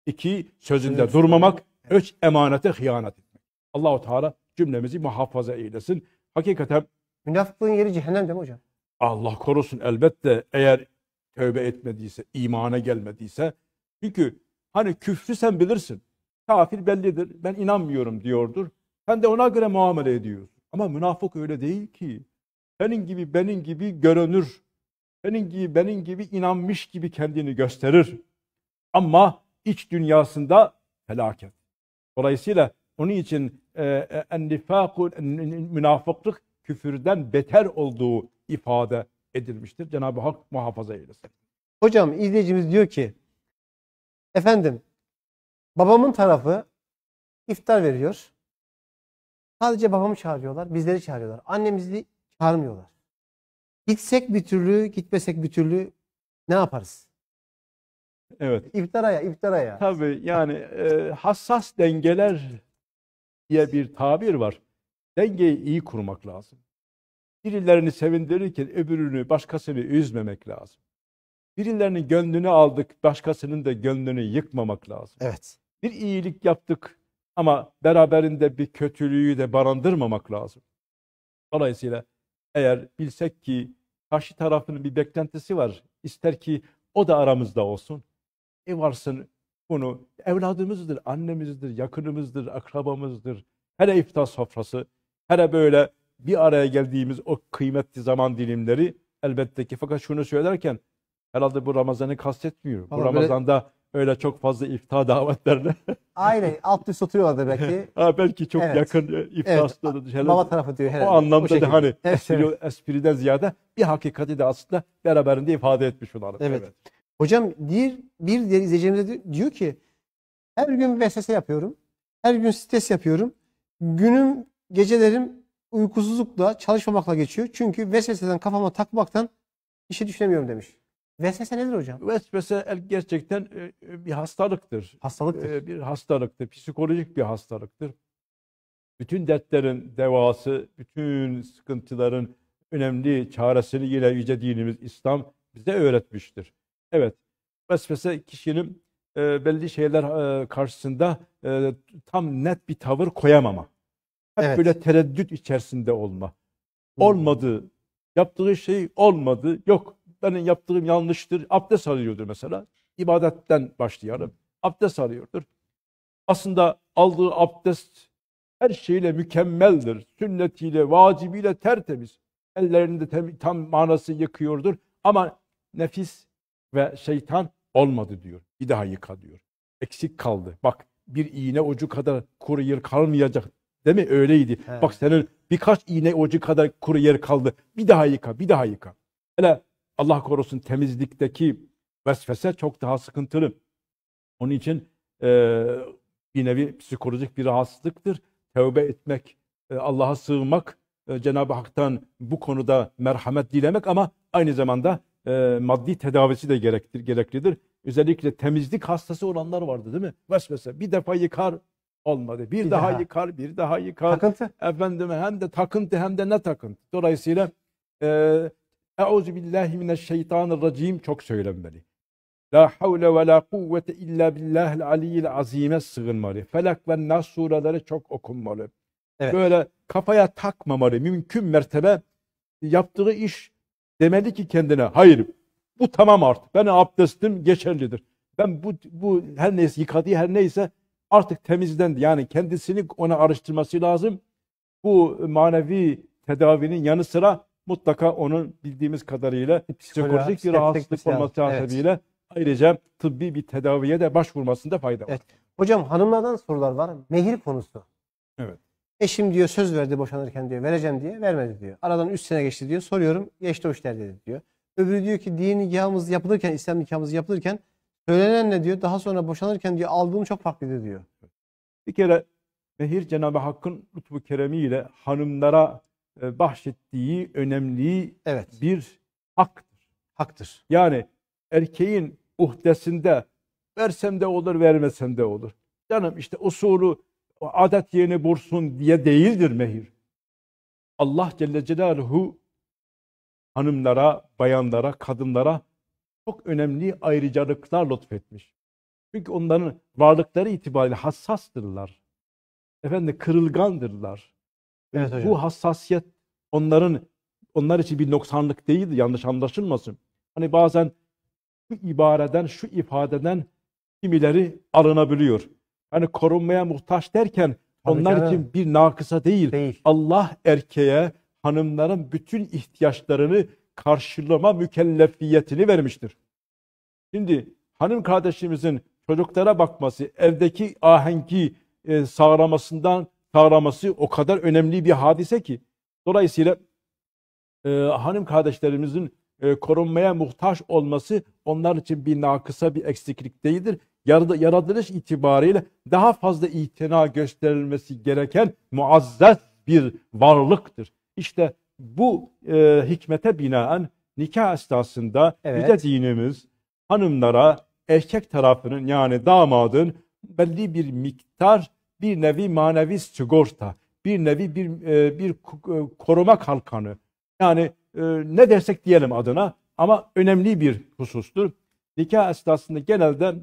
İki, sözünde evet. durmamak. Üç, emanete hıyanet etmek. Allahu Teala cümlemizi muhafaza eylesin. Hakikaten münafıklığın yeri cehennem değil mi hocam? Allah korusun elbette eğer tövbe etmediyse, imana gelmediyse. Çünkü hani küfrü sen bilirsin. Kafir bellidir. Ben inanmıyorum diyordur. Sen de ona göre muamele ediyorsun. Ama münafık öyle değil ki. Senin gibi benim gibi görünür. Senin gibi benim gibi inanmış gibi kendini gösterir. Ama iç dünyasında felaket. Dolayısıyla onun için e, e, ennifaku, münafıklık küfürden beter olduğu ifade edilmiştir. Cenab-ı Hak muhafaza eylesin. Hocam izleyicimiz diyor ki efendim babamın tarafı iftar veriyor. Sadece babamı çağırıyorlar, bizleri çağırıyorlar. Annemizi çağırmıyorlar. Gitsek bir türlü, gitmesek bir türlü ne yaparız? Evet. İftaraya, iftaraya. Tabii yani e, hassas dengeler diye bir tabir var. Dengeyi iyi kurmak lazım. Birilerini sevindirirken öbürünü, başkasını üzmemek lazım. Birilerinin gönlünü aldık, başkasının da gönlünü yıkmamak lazım. Evet. Bir iyilik yaptık ama beraberinde bir kötülüğü de barındırmamak lazım. Dolayısıyla eğer bilsek ki karşı tarafının bir beklentisi var, ister ki o da aramızda olsun ev varsın bunu evladımızdır, annemizdir, yakınımızdır, akrabamızdır. Her iftar sofrası, her böyle bir araya geldiğimiz o kıymetli zaman dilimleri elbette ki. Fakat şunu söylerken herhalde bu Ramazan'ı kastetmiyor. Ama bu Ramazan'da böyle... öyle çok fazla iftar davetlerine. Aynen alt üst oturuyorlar belki. ha, belki çok evet. yakın e, iftar evet. Baba tarafı diyor herhalde. O anlamda o da hani evet, espri, evet. espriden ziyade bir hakikati de aslında beraberinde ifade etmiş olalım. Evet. evet. Hocam bir, bir diğer izleyicimiz diyor ki her gün VSS yapıyorum. Her gün stres yapıyorum. Günüm, gecelerim uykusuzlukla, çalışmamakla geçiyor. Çünkü VSS'den kafama takmaktan işe düşünemiyorum demiş. VSS nedir hocam? VSS gerçekten e, e, bir hastalıktır. Hastalıktır. E, bir hastalıktır. Psikolojik bir hastalıktır. Bütün dertlerin devası, bütün sıkıntıların önemli çaresini yine yüce dinimiz İslam bize öğretmiştir. Evet. Vesvese kişinin e, belli şeyler e, karşısında e, tam net bir tavır koyamama. Hep evet. böyle tereddüt içerisinde olma. Olmadı. Yaptığı şey olmadı. Yok benim yaptığım yanlıştır. Abdest alıyordur mesela. İbadetten başlayalım. Abdest alıyordur. Aslında aldığı abdest her şeyle mükemmeldir. Sünnetiyle, vacibiyle tertemiz. Ellerini de tam manası yıkıyordur. Ama nefis ve şeytan olmadı diyor. Bir daha yıka diyor. Eksik kaldı. Bak bir iğne ucu kadar kuru yer kalmayacak. Değil mi? Öyleydi. He. Bak senin birkaç iğne ucu kadar kuru yer kaldı. Bir daha yıka, bir daha yıka. Hele Allah korusun temizlikteki vesvese çok daha sıkıntılı. Onun için e, bir nevi psikolojik bir rahatsızlıktır. Tevbe etmek, e, Allah'a sığınmak, e, Cenab-ı Hak'tan bu konuda merhamet dilemek ama aynı zamanda e, maddi tedavisi de gerektir, gereklidir. Özellikle temizlik hastası olanlar vardı değil mi? Vesvese bir defa yıkar olmadı. Bir, bir daha, daha yıkar, bir daha yıkar. Takıntı. Efendime hem de takıntı hem de ne takıntı. Dolayısıyla e, Euzu billahi mineşşeytanirracim çok söylenmeli. La havle ve la kuvvete illa billahil aliyyil azime sığınmalı. Felak ve Nas sureleri çok okunmalı. Evet. Böyle kafaya takmamalı. Mümkün mertebe yaptığı iş demeli ki kendine hayır bu tamam artık ben abdestim geçerlidir. Ben bu, bu her neyse yıkadığı her neyse artık temizlendi. Yani kendisini ona araştırması lazım. Bu manevi tedavinin yanı sıra mutlaka onun bildiğimiz kadarıyla psikolojik bir rahatsızlık olması hasebiyle evet. ayrıca tıbbi bir tedaviye de başvurmasında fayda var. Evet. Hocam hanımlardan sorular var. Mehir konusu. Evet. Eşim diyor söz verdi boşanırken diyor vereceğim diye vermedi diyor. Aradan 3 sene geçti diyor. Soruyorum geçti o işler dedi diyor. Öbürü diyor ki din nikahımız yapılırken İslam nikahımız yapılırken söylenenle diyor daha sonra boşanırken diyor aldığım çok farklıydı diyor. Bir kere mehir Cenab-ı Hakk'ın lütfu keremiyle hanımlara e, bahşettiği önemli evet. bir haktır. Haktır. Yani erkeğin uhdesinde versem de olur vermesem de olur. Canım işte usulü adet yerini bursun diye değildir mehir. Allah Celle Celaluhu hanımlara, bayanlara, kadınlara çok önemli ayrıcalıklar lütfetmiş. Çünkü onların varlıkları itibariyle hassastırlar. Efendim kırılgandırlar. Evet, Bu hassasiyet onların onlar için bir noksanlık değil, yanlış anlaşılmasın. Hani bazen bu ibareden, şu ifadeden kimileri alınabiliyor. Hani korunmaya muhtaç derken Tabii onlar canım. için bir nakısa değil. değil. Allah erkeğe hanımların bütün ihtiyaçlarını karşılama mükellefiyetini vermiştir. Şimdi hanım kardeşimizin çocuklara bakması, evdeki ahengi e, sağlamasından sağlaması o kadar önemli bir hadise ki. Dolayısıyla e, hanım kardeşlerimizin e, korunmaya muhtaç olması onlar için bir nakısa bir eksiklik değildir yaratılış itibariyle daha fazla itina gösterilmesi gereken muazzez bir varlıktır. İşte bu e, hikmete binaen nikah esnasında evet. bize dinimiz hanımlara erkek tarafının yani damadın belli bir miktar bir nevi manevi sigorta, bir nevi bir e, bir e, koruma kalkanı. Yani e, ne dersek diyelim adına ama önemli bir husustur. Nikah esnasında genelde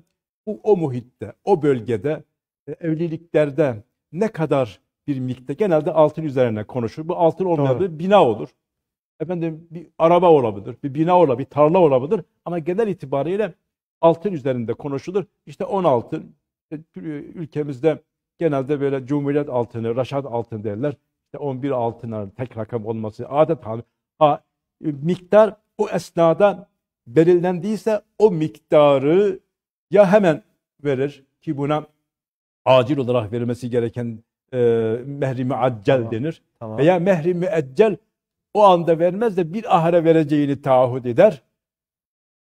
bu, o muhitte, o bölgede e, evliliklerde ne kadar bir miktar genelde altın üzerine konuşur. Bu altın olmayabilir, Doğru. bina olur. Efendim bir araba olabilir, bir bina olabilir, bir tarla olabilir ama genel itibariyle altın üzerinde konuşulur. İşte 10 altın e, ülkemizde genelde böyle Cumhuriyet altını, Raşat altın derler. İşte 11 altınların tek rakam olması adet hali. Ha, e, miktar o esnada belirlendiyse o miktarı ya hemen verir ki buna acil olarak verilmesi gereken e, mehri müaccel tamam, denir. Tamam. Veya mehri müeccel o anda vermez de bir ahire vereceğini taahhüt eder.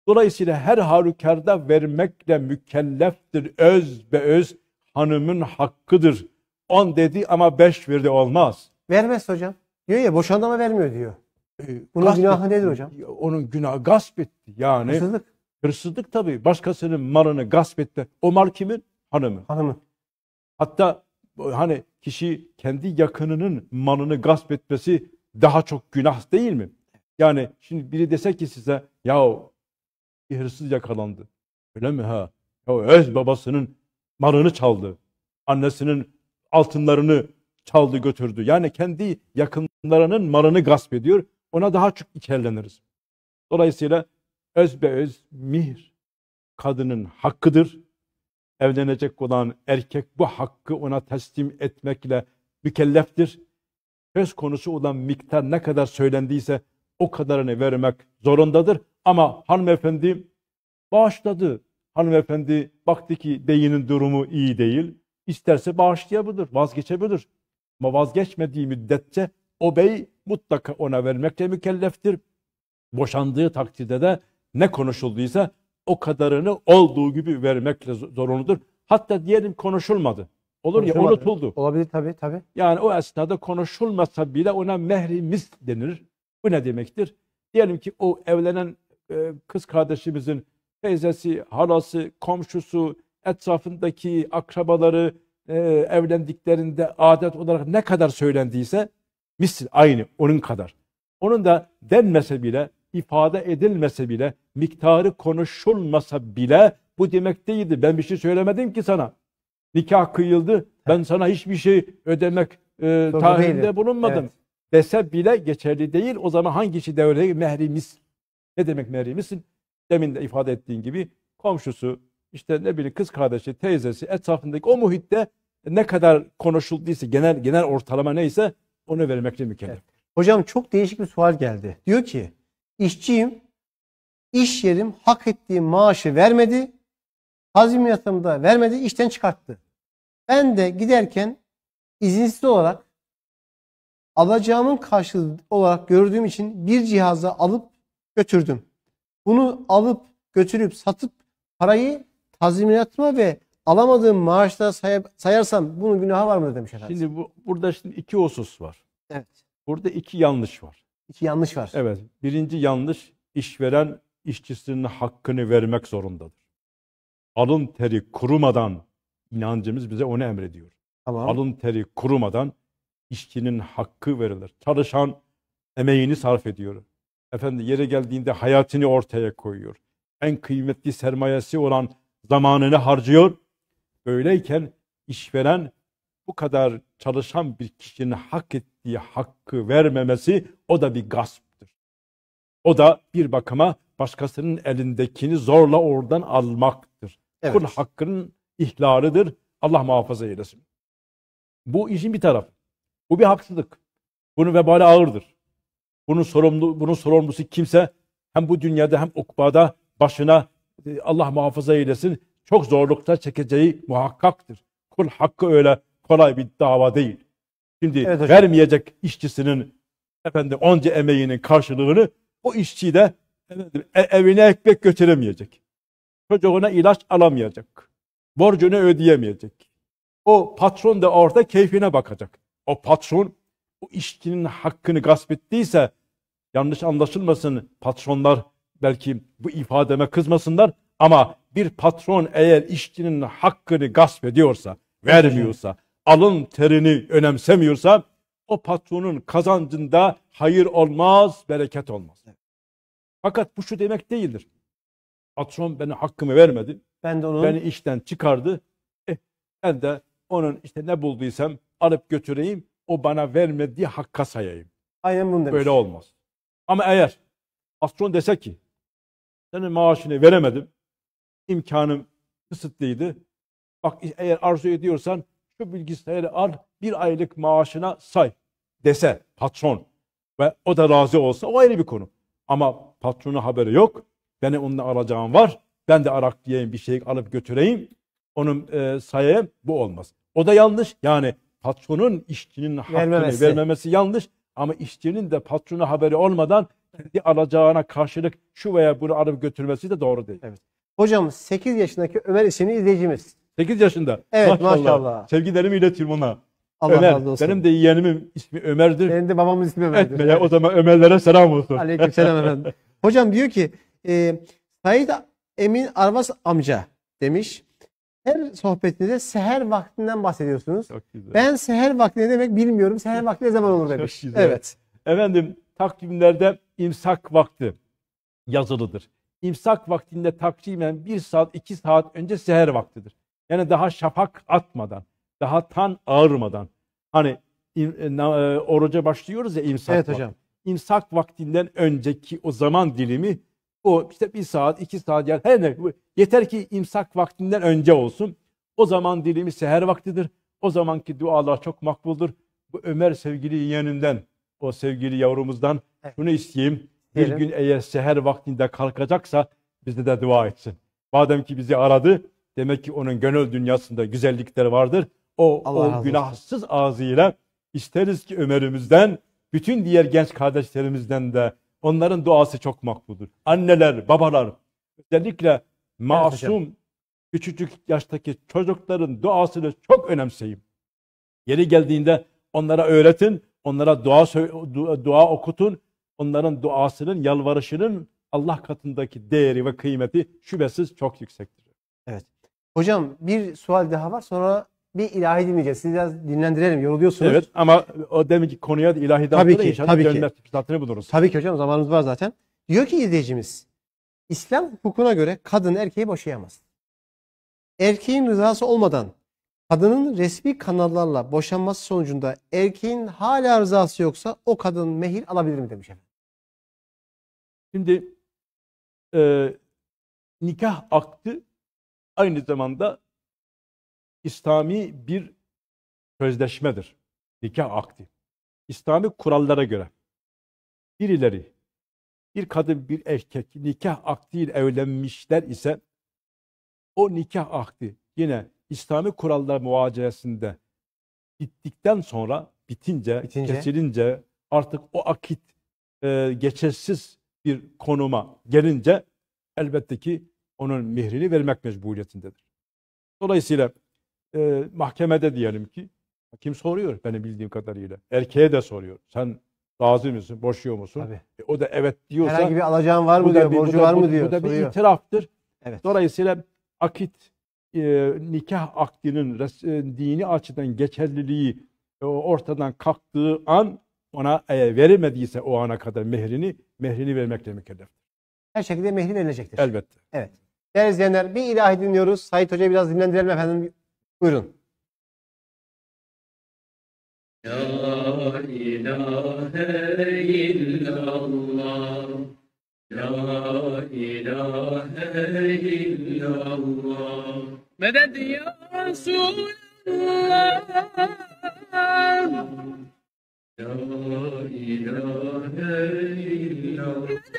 Dolayısıyla her harukarda vermekle mükelleftir. Öz be öz hanımın hakkıdır. On dedi ama beş verdi olmaz. Vermez hocam. Diyor ya boşanma vermiyor diyor. E, Bunun gasp günahı etti. nedir hocam? Onun günahı gasp etti. Yani Hırsızlık. Hırsızlık tabii. Başkasının malını gasp etme. O mal kimin? Hanımın. Hanımın. Hatta hani kişi kendi yakınının malını gasp etmesi daha çok günah değil mi? Yani şimdi biri dese ki size yahu bir hırsız yakalandı. Öyle mi ha? Ya öz babasının malını çaldı. Annesinin altınlarını çaldı götürdü. Yani kendi yakınlarının malını gasp ediyor. Ona daha çok içerleniriz. Dolayısıyla özbeöz mihir kadının hakkıdır. Evlenecek olan erkek bu hakkı ona teslim etmekle mükelleftir. Söz konusu olan miktar ne kadar söylendiyse o kadarını vermek zorundadır. Ama hanımefendi bağışladı. Hanımefendi baktı ki beyinin durumu iyi değil. İsterse bağışlayabilir, vazgeçebilir. Ama vazgeçmediği müddetçe o bey mutlaka ona vermekle mükelleftir. Boşandığı takdirde de ne konuşulduysa o kadarını olduğu gibi vermekle zorunludur. Hatta diyelim konuşulmadı. Olur ya unutuldu. Olabilir tabii tabii. Yani o esnada konuşulmasa bile ona mehri mis denir. Bu ne demektir? Diyelim ki o evlenen e, kız kardeşimizin teyzesi, halası, komşusu, etrafındaki akrabaları e, evlendiklerinde adet olarak ne kadar söylendiyse misil aynı onun kadar. Onun da denmese bile ifade edilmese bile, miktarı konuşulmasa bile bu demek değildi. Ben bir şey söylemedim ki sana. Nikah kıyıldı. Ben sana hiçbir şey ödemek e, tahilinde bulunmadım. Evet. Dese bile geçerli değil. O zaman hangisi şey devreye mehrimiz? Ne demek mehrimisin? Demin de ifade ettiğin gibi komşusu, işte ne bileyim kız kardeşi, teyzesi, etrafındaki o muhitte ne kadar konuşulduysa genel genel ortalama neyse onu vermekle mükellef. Evet. Hocam çok değişik bir sual geldi. Diyor ki işçiyim. İş yerim hak ettiği maaşı vermedi. Hazimiyatımda vermedi, işten çıkarttı. Ben de giderken izinsiz olarak alacağımın karşılığı olarak gördüğüm için bir cihaza alıp götürdüm. Bunu alıp götürüp satıp parayı tazminatıma ve alamadığım maaşla say sayarsam bunun günahı var mı demiş efendim. Şimdi bu, burada şimdi iki husus var. Evet. Burada iki yanlış var. İki yanlış var. Evet. Birinci yanlış işveren işçisinin hakkını vermek zorundadır. Alın teri kurumadan inancımız bize onu emrediyor. Tamam. Alın teri kurumadan işçinin hakkı verilir. Çalışan emeğini sarf ediyor. Efendim yere geldiğinde hayatını ortaya koyuyor. En kıymetli sermayesi olan zamanını harcıyor. Böyleyken işveren bu kadar çalışan bir kişinin hak ettiği diye hakkı vermemesi o da bir gasptır. O da bir bakıma başkasının elindekini zorla oradan almaktır. Evet. Kul hakkının ihlalidir. Allah muhafaza eylesin. Bu işin bir tarafı. Bu bir haksızlık. Bunun vebali ağırdır. Bunun sorumlu bunun sorumlusu kimse hem bu dünyada hem ukbada başına e, Allah muhafaza eylesin çok zorlukta çekeceği muhakkaktır. Kul hakkı öyle kolay bir dava değil. Şimdi evet vermeyecek işçisinin efendim onca emeğinin karşılığını o işçi de efendim, e, evine ekmek götüremeyecek. Çocuğuna ilaç alamayacak. Borcunu ödeyemeyecek. O patron da orada keyfine bakacak. O patron o işçinin hakkını gasp ettiyse yanlış anlaşılmasın patronlar belki bu ifademe kızmasınlar ama bir patron eğer işçinin hakkını gasp ediyorsa, vermiyorsa, alın terini önemsemiyorsa o patronun kazancında hayır olmaz, bereket olmaz. Fakat bu şu demek değildir. Patron beni hakkımı vermedi. Ben de onun... Beni işten çıkardı. Eh, ben de onun işte ne bulduysam alıp götüreyim. O bana vermediği hakka sayayım. Aynen bunu demiş. Böyle olmaz. Ama eğer patron dese ki senin maaşını veremedim. imkanım kısıtlıydı. Bak eğer arzu ediyorsan şu bilgisayarı al bir aylık maaşına say dese patron ve o da razı olsa o ayrı bir konu. Ama patronun haberi yok. Beni onunla alacağım var. Ben de arak diyeyim bir şey alıp götüreyim. Onun e, sayayım bu olmaz. O da yanlış. Yani patronun işçinin hakkını vermemesi, vermemesi yanlış. Ama işçinin de patronu haberi olmadan kendi alacağına karşılık şu veya bunu alıp götürmesi de doğru değil. Evet. Hocam 8 yaşındaki Ömer isimli izleyicimiz 8 yaşında. Evet maşallah. maşallah. Sevgilerimi iletiyorum ona. Allah Ömer. razı olsun. Benim de yeğenimin ismi Ömer'dir. Benim de babamın ismi Ömer'dir. Etme ya o zaman Ömer'lere selam olsun. Aleyküm selam efendim. Hocam diyor ki e, Said Emin Arvas amca demiş. Her sohbetinde seher vaktinden bahsediyorsunuz. Çok güzel. Ben seher vakti ne demek bilmiyorum. Seher vakti ne zaman olur demiş. Çok güzel. Evet. Efendim takvimlerde imsak vakti yazılıdır. İmsak vaktinde takvimen bir saat iki saat önce seher vaktidir. Yani daha şafak atmadan, daha tan ağırmadan. Hani e, e, oruca başlıyoruz ya imsak evet, vakti. hocam. İmsak vaktinden önceki o zaman dilimi o işte bir saat, iki saat yani her ne yeter ki imsak vaktinden önce olsun. O zaman dilimi seher vaktidir. O zamanki dualar çok makbuldur. Bu Ömer sevgili yeğenimden, o sevgili yavrumuzdan evet. şunu isteyeyim. Bir gün eğer seher vaktinde kalkacaksa bizde de dua etsin. Madem ki bizi aradı, Demek ki onun gönül dünyasında güzellikler vardır. O, o günahsız olsun. ağzıyla isteriz ki Ömer'imizden, bütün diğer genç kardeşlerimizden de onların duası çok makbudur. Anneler, babalar, özellikle masum, evet, küçücük yaştaki çocukların duasını çok önemseyin. Yeri geldiğinde onlara öğretin, onlara dua, dua okutun. Onların duasının, yalvarışının Allah katındaki değeri ve kıymeti şüphesiz çok yüksektir. Hocam bir sual daha var sonra bir ilahi dinleyeceğiz. Sizi biraz dinlendirelim yoruluyorsunuz. Evet ama o demek konuya da ilahi tabii ki, inşallah tabii dönme fırsatını buluruz. Tabii ki hocam zamanımız var zaten. Diyor ki izleyicimiz İslam hukukuna göre kadın erkeği boşayamaz. Erkeğin rızası olmadan kadının resmi kanallarla boşanması sonucunda erkeğin hala rızası yoksa o kadın mehir alabilir mi demiş efendim. Şimdi e, nikah aktı aynı zamanda İslami bir sözleşmedir. Nikah akdi. İslami kurallara göre birileri bir kadın bir erkek nikah akdiyle evlenmişler ise o nikah akdi yine İslami kurallar muacelesinde bittikten sonra bitince, bitince. kesilince artık o akit e, geçersiz bir konuma gelince elbette ki onun mihrini vermek mecburiyetindedir. Dolayısıyla e, mahkemede diyelim ki kim soruyor benim bildiğim kadarıyla. Erkeğe de soruyor. Sen razı mısın, boşuyor musun? E, o da evet diyorsa herhangi bir alacağın var mı diyor, bir, borcu da, var mı diyor. Bu da soruyor. bir itiraftır. Evet. Dolayısıyla akit e, nikah akdinin e, dini açıdan geçerliliği e, ortadan kalktığı an ona e, veremediyse o ana kadar mehrini mehrini vermekle mükellef. Her şekilde mehri verilecektir. Elbette. Evet. Değerli izleyenler bir ilahi dinliyoruz. Sait Hoca'yı biraz dinlendirelim efendim. Buyurun. Ya ilahe illallah Ya ilahe illallah Medet ya Resulallah Ya ilahe illallah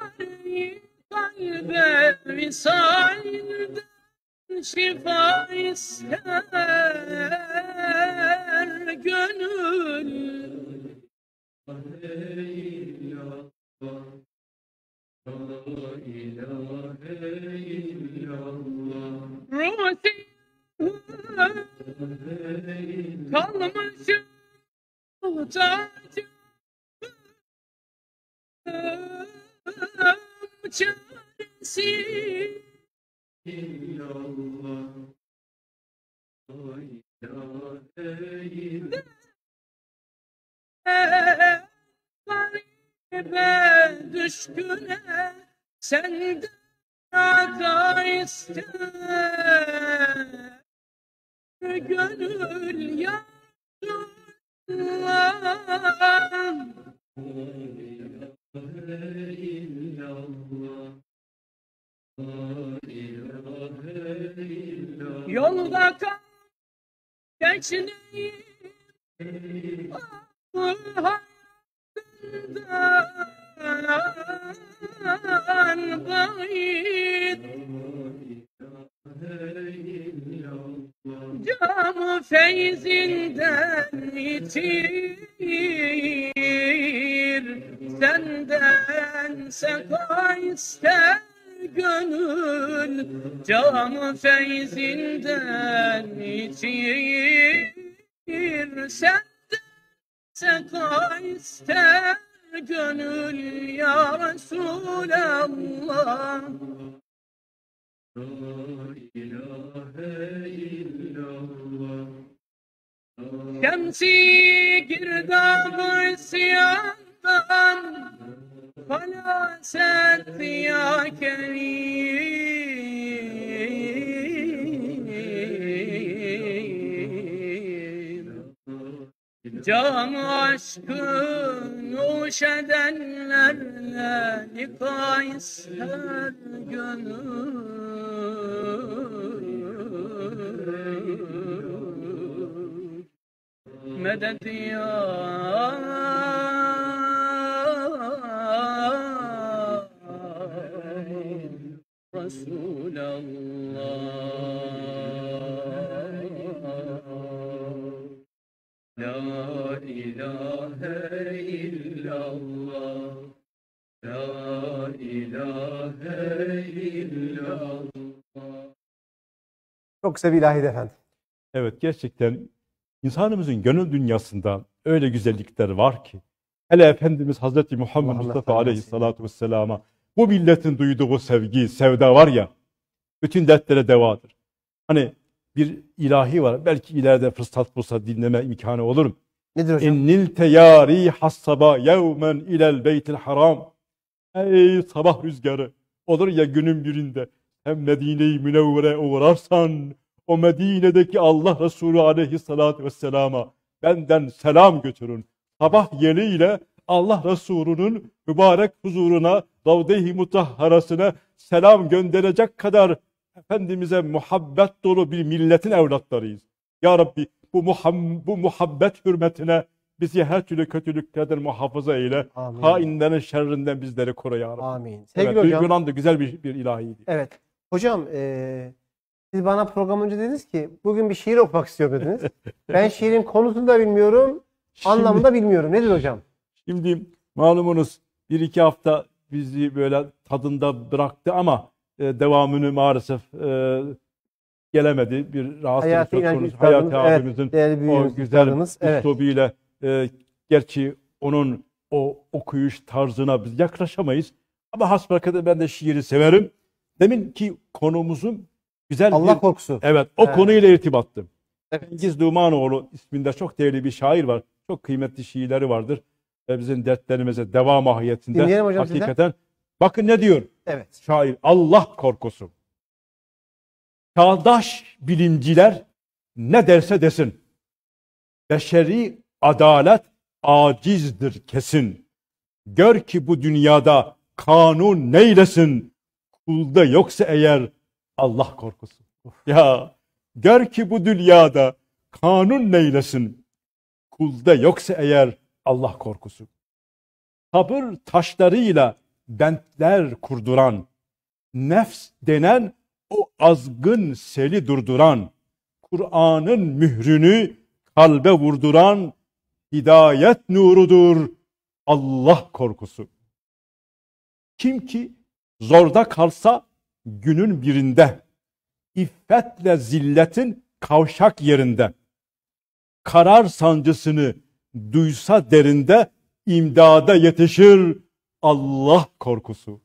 kalbe misalden şifa ister 真的。medet ya Resulallah La ilahe illallah La ilahe illallah Çok sevgili Ahit Efendi. Evet gerçekten İnsanımızın gönül dünyasında öyle güzellikler var ki hele Efendimiz Hazreti Muhammed Allah Mustafa Aleyhisselatü Vesselam'a bu milletin duyduğu sevgi, sevda var ya bütün dertlere devadır. Hani bir ilahi var. Belki ileride fırsat bulsa dinleme imkanı olur. Nedir hocam? İnnil teyari hassaba yevmen ilel beytil haram. Ey sabah rüzgarı olur ya günün birinde hem Medine-i Münevvere uğrarsan o Medine'deki Allah Resulü aleyhissalatü vesselama benden selam götürün. Sabah yeriyle Allah Resulü'nün mübarek huzuruna, davde-i mutahharasına selam gönderecek kadar Efendimiz'e muhabbet dolu bir milletin evlatlarıyız. Ya Rabbi bu, muham, bu muhabbet hürmetine bizi her türlü kötülüklerden muhafaza eyle. Amin. Hainlerin şerrinden bizleri koru ya Rabbi. Amin. Sevgili evet, hocam. güzel bir, bir ilahiydi. Evet. Hocam e, siz bana program önce dediniz ki bugün bir şiir okumak istiyorum dediniz. ben şiirin konusunu da bilmiyorum, şimdi, anlamını da bilmiyorum. Nedir hocam? Şimdi malumunuz bir iki hafta bizi böyle tadında bıraktı ama e, devamını maalesef e, gelemedi. Bir rahatsızlık Hayati, hayat konusu. evet, o güzel üslubiyle evet. e, gerçi onun o okuyuş tarzına biz yaklaşamayız. Ama hasbarkada ben de şiiri severim. Demin ki konumuzun güzel Allah bir, korkusu. Evet o evet. konuyla irtibatlı. Evet. Cengiz Dumanoğlu isminde çok değerli bir şair var. Çok kıymetli şiirleri vardır. Ve bizim dertlerimize deva mahiyetinde hakikaten sizden. bakın ne diyor? Evet. Şair Allah korkusu. Çağdaş bilimciler ne derse desin. Beşeri adalet acizdir kesin. Gör ki bu dünyada kanun neylesin. Kulda yoksa eğer Allah korkusu. Ya gör ki bu dünyada kanun neylesin? Kulda yoksa eğer Allah korkusu. Sabır taşlarıyla bentler kurduran, nefs denen o azgın seli durduran, Kur'an'ın mührünü kalbe vurduran hidayet nurudur Allah korkusu. Kim ki zorda kalsa günün birinde iffetle zilletin kavşak yerinde karar sancısını duysa derinde imdada yetişir Allah korkusu.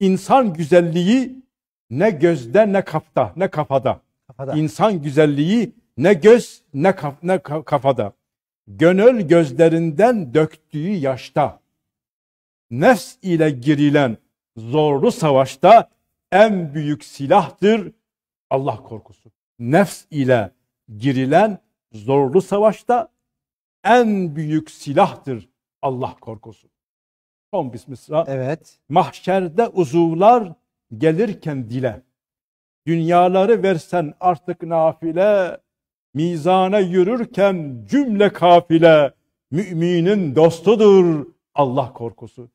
İnsan güzelliği ne gözde ne kafta ne kafada. kafada. İnsan güzelliği ne göz ne, kaf, ne kafada. Gönül gözlerinden döktüğü yaşta nefs ile girilen zorlu savaşta en büyük silahtır Allah korkusu. Nefs ile girilen zorlu savaşta en büyük silahtır Allah korkusu. Son bir mısra. Evet. Mahşerde uzuvlar gelirken dile. Dünyaları versen artık nafile, mizana yürürken cümle kafile, müminin dostudur Allah korkusu.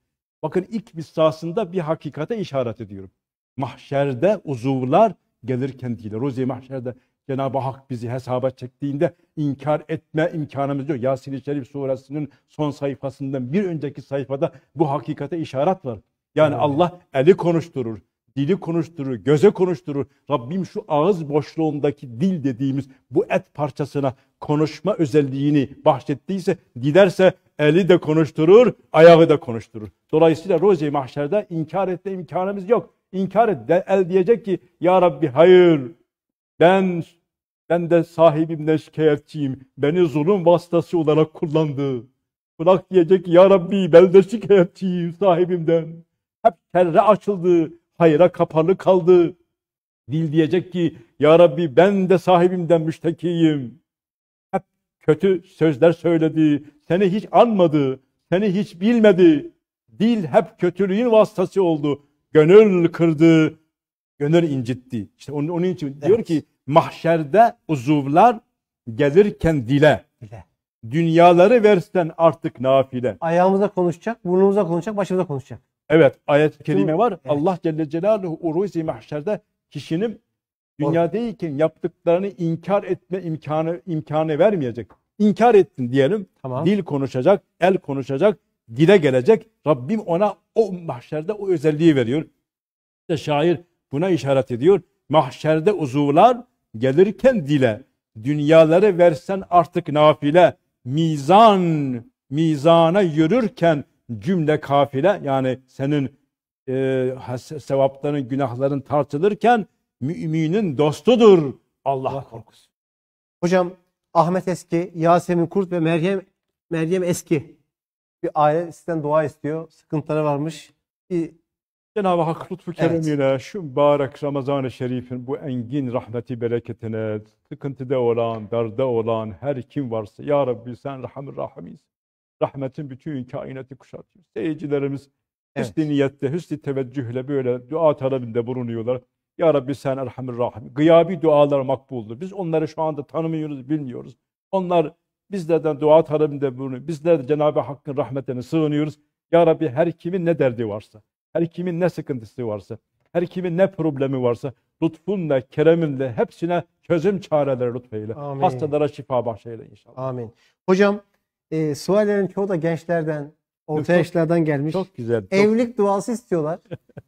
Bakın ilk misrasında bir hakikate işaret ediyorum. Mahşerde uzuvlar gelirken değil. Ruzi mahşerde Cenab-ı Hak bizi hesaba çektiğinde inkar etme imkanımız yok. Yasin-i Şerif suresinin son sayfasından bir önceki sayfada bu hakikate işaret var. Yani evet. Allah eli konuşturur, dili konuşturur, göze konuşturur. Rabbim şu ağız boşluğundaki dil dediğimiz bu et parçasına konuşma özelliğini bahşettiyse, giderse eli de konuşturur, ayağı da konuşturur. Dolayısıyla roze mahşerde inkar etme imkanımız yok. İnkar et, el diyecek ki ya Rabbi hayır ben ben de sahibim de şikayetçiyim. Beni zulüm vasıtası olarak kullandı. Kulak diyecek ki ya Rabbi ben de şikayetçiyim sahibimden. Hep şerre açıldı, hayra kapalı kaldı. Dil diyecek ki ya Rabbi ben de sahibimden müştekiyim. Hep kötü sözler söyledi, seni hiç anmadı, seni hiç bilmedi. Dil hep kötülüğün vasıtası oldu. Gönül kırdı, gönül incitti. İşte onun, onun için evet. diyor ki mahşerde uzuvlar gelirken dile. Dile. Dünyaları versen artık nafile. Ayağımıza konuşacak, burnumuza konuşacak, başımıza konuşacak. Evet ayet-i kerime var. Evet. Allah Celle Celaluhu uruzi mahşerde kişinin dünyadayken yaptıklarını inkar etme imkanı imkanı vermeyecek inkar ettin diyelim. Tamam. Dil konuşacak, el konuşacak, dile gelecek. Rabbim ona o mahşerde o özelliği veriyor. İşte şair buna işaret ediyor. Mahşerde uzuvlar gelirken dile, dünyaları versen artık nafile, mizan, mizana yürürken cümle kafile, yani senin e, sevapların, günahların tartılırken müminin dostudur Allah, Allah korkusu. Hocam Ahmet Eski, Yasemin Kurt ve Meryem Meryem Eski bir aile sizden dua istiyor. Sıkıntıları varmış. Bir Cenab-ı Hak lütfu keremiyle evet. şu mübarek Ramazan-ı Şerif'in bu engin rahmeti bereketine, sıkıntıda olan, darda olan her kim varsa Ya Rabbi sen rahmın rahimiz. Rahmetin bütün kainatı kuşatıyor. Seyircilerimiz evet. hüsnü niyette, hüsnü teveccühle böyle dua talebinde bulunuyorlar. Ya Rabbi sen Erhamir Rahim. Gıyabi dualar makbuldur. Biz onları şu anda tanımıyoruz, bilmiyoruz. Onlar bizlerden dua talebinde bulunuyor. Bizler de Cenab-ı Hakk'ın rahmetine sığınıyoruz. Ya Rabbi her kimin ne derdi varsa, her kimin ne sıkıntısı varsa, her kimin ne problemi varsa lütfunla, kereminle hepsine çözüm çareleri lütfeyle. Amin. Hastalara şifa bahşeyle inşallah. Amin. Hocam e, suallerin çoğu da gençlerden Orta yaşlardan gelmiş. Çok güzel. Çok... Evlilik duası istiyorlar.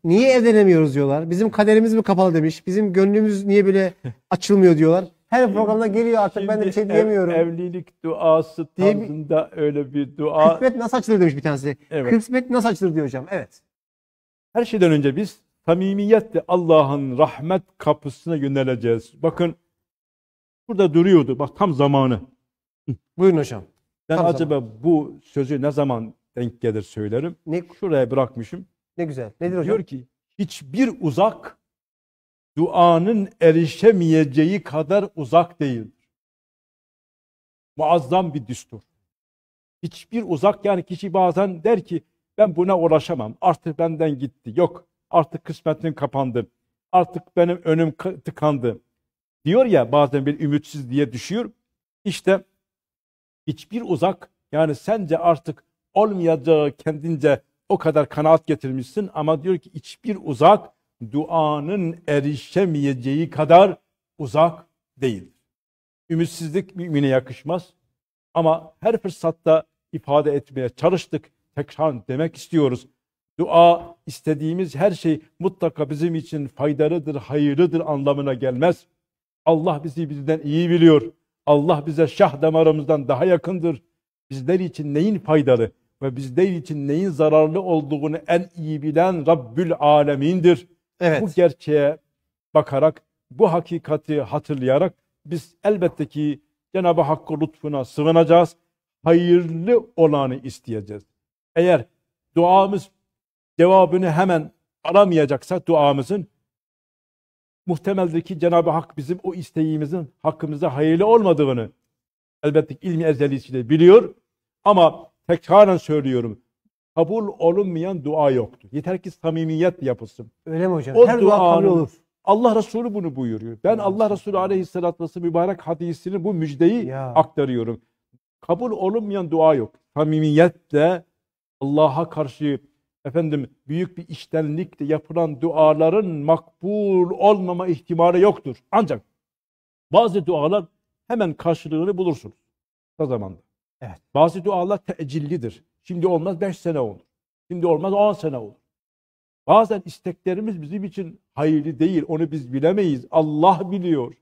niye evlenemiyoruz diyorlar. Bizim kaderimiz mi kapalı demiş. Bizim gönlümüz niye böyle açılmıyor diyorlar. Her programda geliyor artık Şimdi ben de bir şey diyemiyorum. Ev, evlilik duası tarzında bir, öyle bir dua. Kısmet nasıl açılır demiş bir tanesi. Evet. Kısmet nasıl açılır diyor hocam. Evet. Her şeyden önce biz samimiyetle Allah'ın rahmet kapısına yöneleceğiz. Bakın burada duruyordu. Bak tam zamanı. Buyurun hocam. Ben tam acaba zaman. bu sözü ne zaman denk gelir söylerim. Ne? Şuraya bırakmışım. Ne güzel. Nedir hocam? Diyor ki hiçbir uzak duanın erişemeyeceği kadar uzak değildir. Muazzam bir düstur. Hiçbir uzak yani kişi bazen der ki ben buna ulaşamam. Artık benden gitti. Yok artık kısmetim kapandı. Artık benim önüm tıkandı. Diyor ya bazen bir ümitsiz diye düşüyor. İşte hiçbir uzak yani sence artık olmayacağı kendince o kadar kanaat getirmişsin ama diyor ki hiçbir uzak duanın erişemeyeceği kadar uzak değil. Ümitsizlik mümine yakışmaz ama her fırsatta ifade etmeye çalıştık. Tekrar demek istiyoruz. Dua istediğimiz her şey mutlaka bizim için faydalıdır, hayırlıdır anlamına gelmez. Allah bizi bizden iyi biliyor. Allah bize şah damarımızdan daha yakındır. Bizler için neyin faydalı, ve bizler için neyin zararlı olduğunu en iyi bilen Rabbül Alemin'dir. Evet. Bu gerçeğe bakarak, bu hakikati hatırlayarak biz elbette ki Cenab-ı Hakk'ın lütfuna sığınacağız. Hayırlı olanı isteyeceğiz. Eğer duamız cevabını hemen alamayacaksa duamızın muhtemeldir ki Cenab-ı Hak bizim o isteğimizin hakkımızda hayırlı olmadığını elbette ilmi ezelisiyle biliyor ama Tekraren söylüyorum. Kabul olunmayan dua yoktur. Yeter ki samimiyet yapısı. Öyle mi hocam? O Her dua kabul olur. Allah Resulü bunu buyuruyor. Ben ya. Allah Resulü Aleyhisselatü Vesselam mübarek hadisini bu müjdeyi ya. aktarıyorum. Kabul olunmayan dua yok. Samimiyetle Allah'a karşı efendim büyük bir iştenlikle yapılan duaların makbul olmama ihtimali yoktur. Ancak bazı dualar hemen karşılığını bulursunuz. O zamanda. Evet. Bazı dualar tecillidir. Şimdi olmaz 5 sene olur. Şimdi olmaz 10 sene olur. Bazen isteklerimiz bizim için hayırlı değil. Onu biz bilemeyiz. Allah biliyor.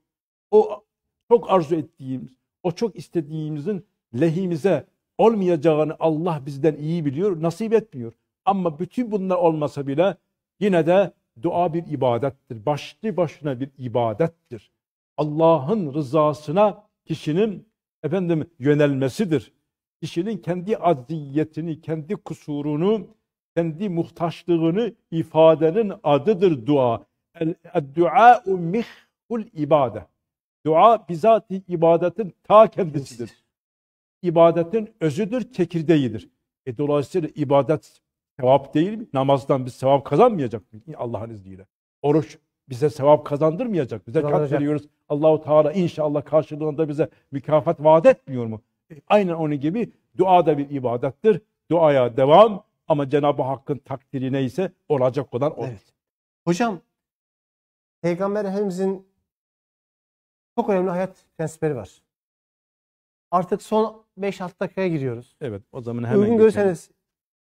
O çok arzu ettiğimiz, o çok istediğimizin lehimize olmayacağını Allah bizden iyi biliyor, nasip etmiyor. Ama bütün bunlar olmasa bile yine de dua bir ibadettir. Başlı başına bir ibadettir. Allah'ın rızasına kişinin efendim yönelmesidir. Kişinin kendi acziyetini, kendi kusurunu, kendi muhtaçlığını ifadenin adıdır dua. Dua mihul ibade. Dua bizatihi ibadetin ta kendisidir. İbadetin özüdür, çekirdeğidir. E dolayısıyla ibadet sevap değil mi? Namazdan biz sevap kazanmayacak mıyız Allah'ın izniyle? Oruç bize sevap kazandırmayacak. Bize kat veriyoruz. Allahu Teala inşallah karşılığında bize mükafat vaat etmiyor mu? E, aynen onun gibi dua da bir ibadettir. Duaya devam ama Cenab-ı Hakk'ın takdiri neyse olacak olan olur. Evet. Hocam Peygamber Efendimizin çok önemli hayat prensipleri var. Artık son 5-6 dakikaya giriyoruz. Evet o zaman hemen Uygun görseniz geçelim.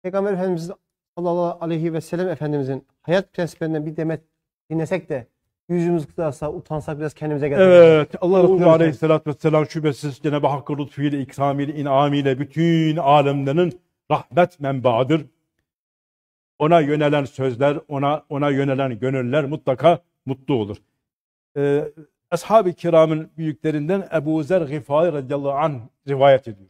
Peygamber Efendimiz sallallahu aleyhi ve sellem Efendimizin hayat prensiplerinden bir demet dinlesek de yüzümüz kısarsa, utansak biraz kendimize gelmemiz. Evet. Allah Resulü Aleyhisselatü Vesselam şüphesiz Cenab-ı Hakk'ın lütfuyla, ikramiyle, inamiyle bütün alemlerin rahmet menbaadır. Ona yönelen sözler, ona ona yönelen gönüller mutlaka mutlu olur. Ee, Ashab-ı kiramın büyüklerinden Ebu Zer Gıfari radıyallahu anh rivayet ediyor.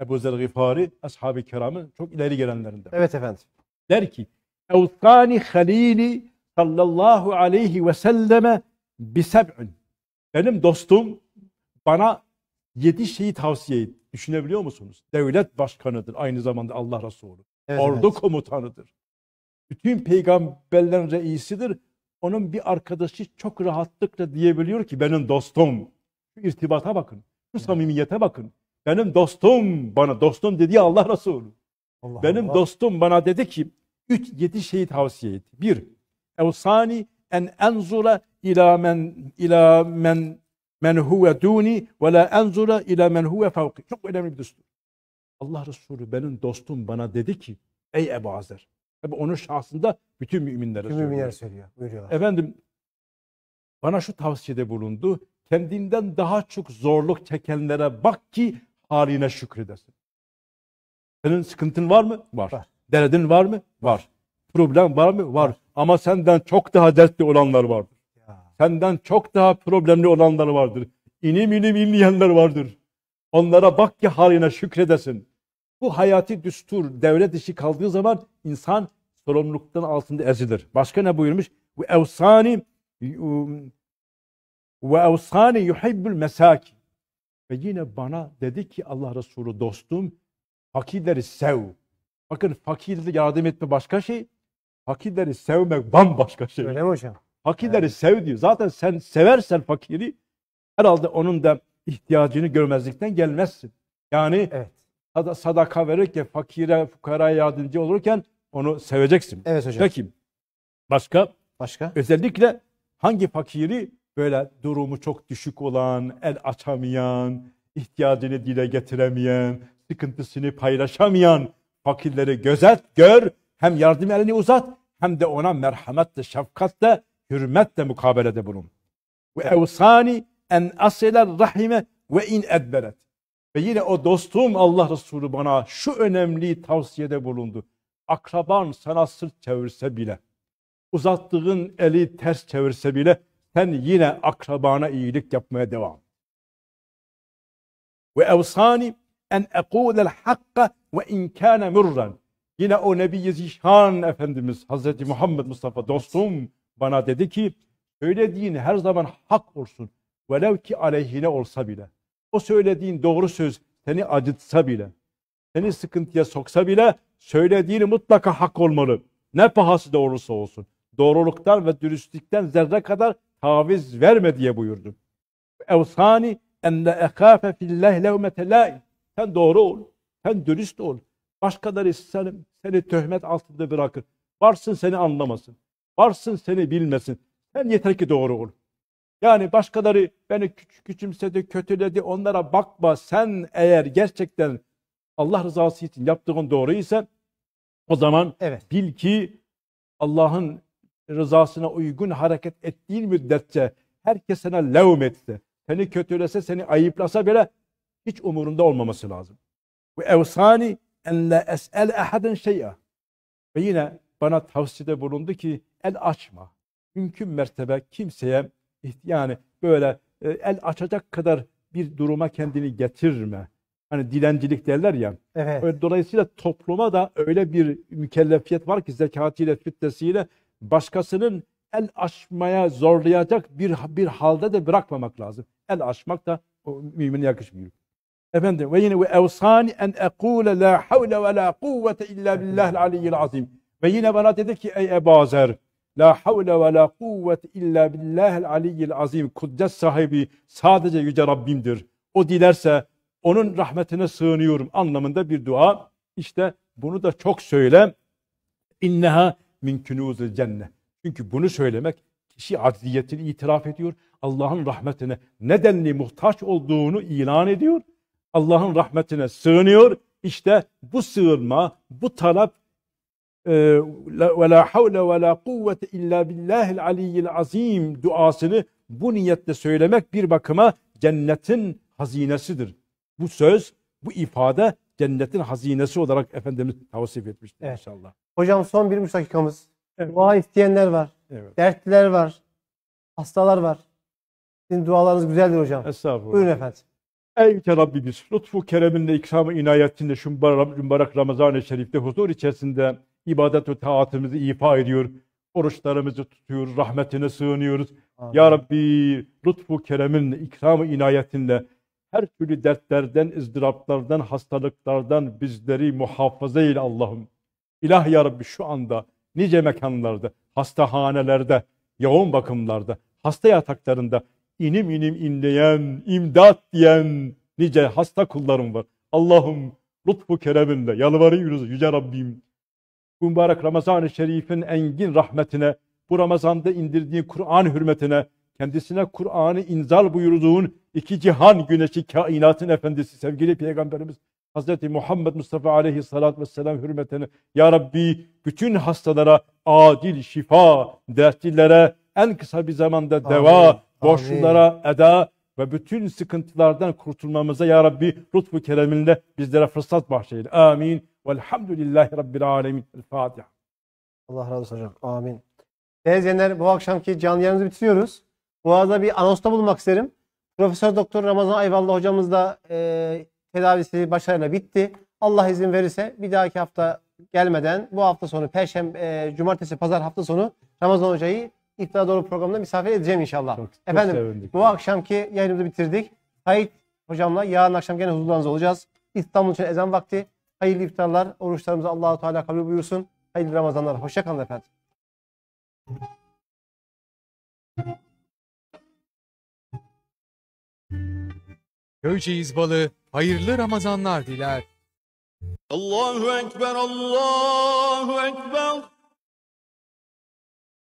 Ebu Zer Gıfari, ashab-ı kiramın çok ileri gelenlerinden. Evet efendim. Der ki, Evsani halili sallallahu aleyhi ve selleme biseb'ün. Benim dostum bana yedi şeyi tavsiye etti. Düşünebiliyor musunuz? Devlet başkanıdır aynı zamanda Allah Resulü. Evet, Ordu evet. komutanıdır. Bütün peygamberlerin reisidir. Onun bir arkadaşı çok rahatlıkla diyebiliyor ki benim dostum. Şu irtibata bakın. Şu evet. samimiyete bakın. Benim dostum bana dostum dedi Allah Resulü. Allah benim Allah. dostum bana dedi ki üç yedi şeyi tavsiye etti. Bir, evsani en enzura ila men ila men men huve duni ve la enzura ila men huve fevki. Çok önemli bir düstur. Allah Resulü benim dostum bana dedi ki ey Ebu Azer. Tabi onun şahsında bütün müminlere bütün söylüyor. Müminlere söylüyor. Buyuruyorlar. Efendim bana şu tavsiyede bulundu. Kendinden daha çok zorluk çekenlere bak ki haline şükredesin. Senin sıkıntın var mı? Var. var. Derdin var mı? Var. Problem var mı? Var. var. Ama senden çok daha dertli olanlar vardır. Senden çok daha problemli olanlar vardır. İnim inim inleyenler vardır. Onlara bak ki haline şükredesin. Bu hayati düstur devlet işi kaldığı zaman insan sorumluluktan altında ezilir. Başka ne buyurmuş? Ve evsani ve evsani yuhibbul mesaki. Ve yine bana dedi ki Allah Resulü dostum fakirleri sev. Bakın fakirleri yardım etme başka şey, Fakirleri sevmek bambaşka şey. Öyle mi hocam? Fakirleri evet. sev diyor. Zaten sen seversen fakiri herhalde onun da ihtiyacını görmezlikten gelmezsin. Yani evet. sadaka verirken fakire, fukaraya yardımcı olurken onu seveceksin. Evet hocam. Peki başka? Başka? Özellikle hangi fakiri böyle durumu çok düşük olan, el açamayan, ihtiyacını dile getiremeyen, sıkıntısını paylaşamayan fakirleri gözet, gör, hem yardım elini uzat hem de ona merhametle, şefkatle, hürmetle mukabelede bulun. Ve evsani en asiler rahime ve in edberet. Ve yine o dostum Allah Resulü bana şu önemli tavsiyede bulundu. Akraban sana sırt çevirse bile, uzattığın eli ters çevirse bile sen yine akrabana iyilik yapmaya devam. Ve evsani en ekulel hakka ve in kana murran. Yine o Nebi Zişan Efendimiz Hazreti Muhammed Mustafa dostum bana dedi ki söylediğin her zaman hak olsun. Velev ki aleyhine olsa bile. O söylediğin doğru söz seni acıtsa bile, seni sıkıntıya soksa bile söylediğini mutlaka hak olmalı. Ne pahası da olursa olsun. Doğruluktan ve dürüstlükten zerre kadar taviz verme diye buyurdu. Evsani enne ekâfe fillâh levmete Sen doğru ol, sen dürüst ol, Başkaları seni, seni töhmet altında bırakır. Varsın seni anlamasın. Varsın seni bilmesin. Sen yeter ki doğru ol. Yani başkaları beni küçük küçümsedi, kötüledi, onlara bakma. Sen eğer gerçekten Allah rızası için yaptığın doğru ise o zaman evet. bil ki Allah'ın rızasına uygun hareket ettiğin müddetçe herkes sana levm etse, seni kötülese, seni ayıplasa bile hiç umurunda olmaması lazım. Bu efsane en la es'el ahaden şey'a. Ve yine bana tavsiyede bulundu ki el açma. Mümkün mertebe kimseye yani böyle e, el açacak kadar bir duruma kendini getirme. Hani dilencilik derler ya. Evet. Dolayısıyla topluma da öyle bir mükellefiyet var ki zekatiyle, fitnesiyle başkasının el açmaya zorlayacak bir bir halde de bırakmamak lazım. El açmak da o mümine yakışmıyor. Efendim ve yine ve evsani en ekule la havle ve la kuvvete illa billahil aliyyil azim. Ve yine bana dedi ki ey Ebu Zer la havle ve la kuvvete illa billahil aliyyil azim. Kuddes sahibi sadece Yüce Rabbimdir. O dilerse onun rahmetine sığınıyorum anlamında bir dua. İşte bunu da çok söyle. İnneha min kunuzil cennet. Çünkü bunu söylemek kişi acziyetini itiraf ediyor. Allah'ın rahmetine nedenli muhtaç olduğunu ilan ediyor. Allah'ın rahmetine sığınıyor. İşte bu sığınma, bu talep e, ve la havle ve la kuvvete illa billahil aliyyil azim duasını bu niyetle söylemek bir bakıma cennetin hazinesidir. Bu söz, bu ifade cennetin hazinesi olarak Efendimiz tavsif etmiştir evet. inşallah. Hocam son bir buçuk dakikamız. Evet. Dua isteyenler var. Evet. Dertliler var. Hastalar var. Sizin dualarınız güzeldir hocam. Estağfurullah. Buyurun efendim. Ey yüce Rabbimiz lütfu kereminle ikramı inayetinle şu mübarek Ramazan-ı Şerif'te huzur içerisinde ibadet ve taatımızı ifa ediyor. Oruçlarımızı tutuyor, rahmetine sığınıyoruz. Amin. Ya Rabbi lütfu kereminle, ikramı inayetinle her türlü dertlerden, ızdıraplardan, hastalıklardan bizleri muhafaza eyle Allah'ım. İlah ya Rabbi şu anda nice mekanlarda, hastahanelerde, yoğun bakımlarda, hasta yataklarında inim inim inleyen, imdat diyen nice hasta kullarım var. Allah'ım lütfu kereminle yalvarıyoruz Yüce Rabbim. Bu mübarek Ramazan-ı Şerif'in engin rahmetine, bu Ramazan'da indirdiği Kur'an hürmetine, kendisine Kur'an'ı inzal buyurduğun iki cihan güneşi kainatın efendisi sevgili Peygamberimiz Hz. Muhammed Mustafa aleyhissalatü vesselam hürmetine Ya Rabbi bütün hastalara adil şifa, dertlilere en kısa bir zamanda deva, Amin borçlulara eda ve bütün sıkıntılardan kurtulmamıza ya Rabbi lütfu kereminle bizlere fırsat bahşeyle. Amin. Velhamdülillahi Rabbil alemin. El Fatiha. Allah razı olsun hocam. Amin. Değerli bu akşamki canlı yayınımızı bitiriyoruz. Bu arada bir anonsta bulmak isterim. Profesör Doktor Ramazan Ayvallı hocamız da e, tedavisi başarıyla bitti. Allah izin verirse bir dahaki hafta gelmeden bu hafta sonu Perşembe, e, Cumartesi, Pazar hafta sonu Ramazan hocayı İftara Doğru programında misafir edeceğim inşallah. Çok, çok Efendim sevindik. bu akşamki yayınımızı bitirdik. Hayit hocamla yarın akşam gene huzurlarınızda olacağız. İstanbul için ezan vakti. Hayırlı iftarlar, oruçlarımızı Allahu Teala kabul buyursun. Hayırlı Ramazanlar. Hoşçakalın efendim. Göyceğiz balı hayırlı Ramazanlar diler. Allahu Ekber, Allahu Ekber.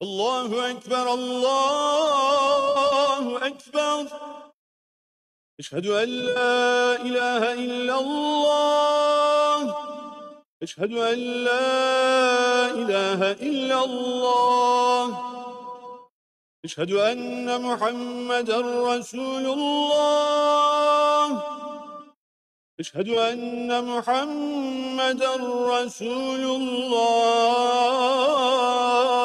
الله أكبر الله أكبر أشهد أن لا إله إلا الله أشهد أن لا إله إلا الله أشهد أن محمدا رسول الله أشهد أن محمدا رسول الله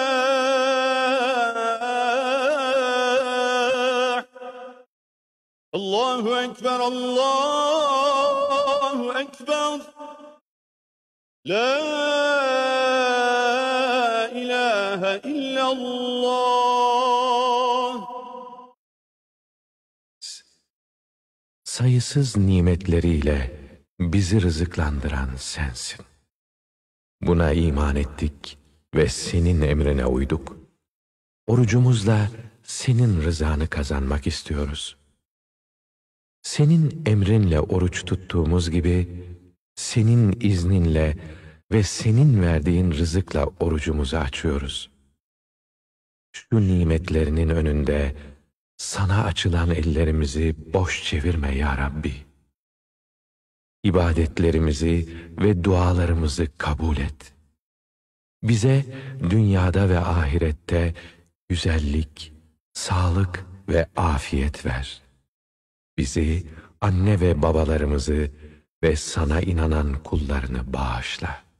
Allahu Ekber, Allahu Ekber. La ilahe illallah. Sayısız nimetleriyle bizi rızıklandıran sensin. Buna iman ettik ve senin emrine uyduk. Orucumuzla senin rızanı kazanmak istiyoruz.'' Senin emrinle oruç tuttuğumuz gibi, senin izninle ve senin verdiğin rızıkla orucumuzu açıyoruz. Şu nimetlerinin önünde sana açılan ellerimizi boş çevirme ya Rabbi. İbadetlerimizi ve dualarımızı kabul et. Bize dünyada ve ahirette güzellik, sağlık ve afiyet ver.'' bizi, anne ve babalarımızı ve sana inanan kullarını bağışla.''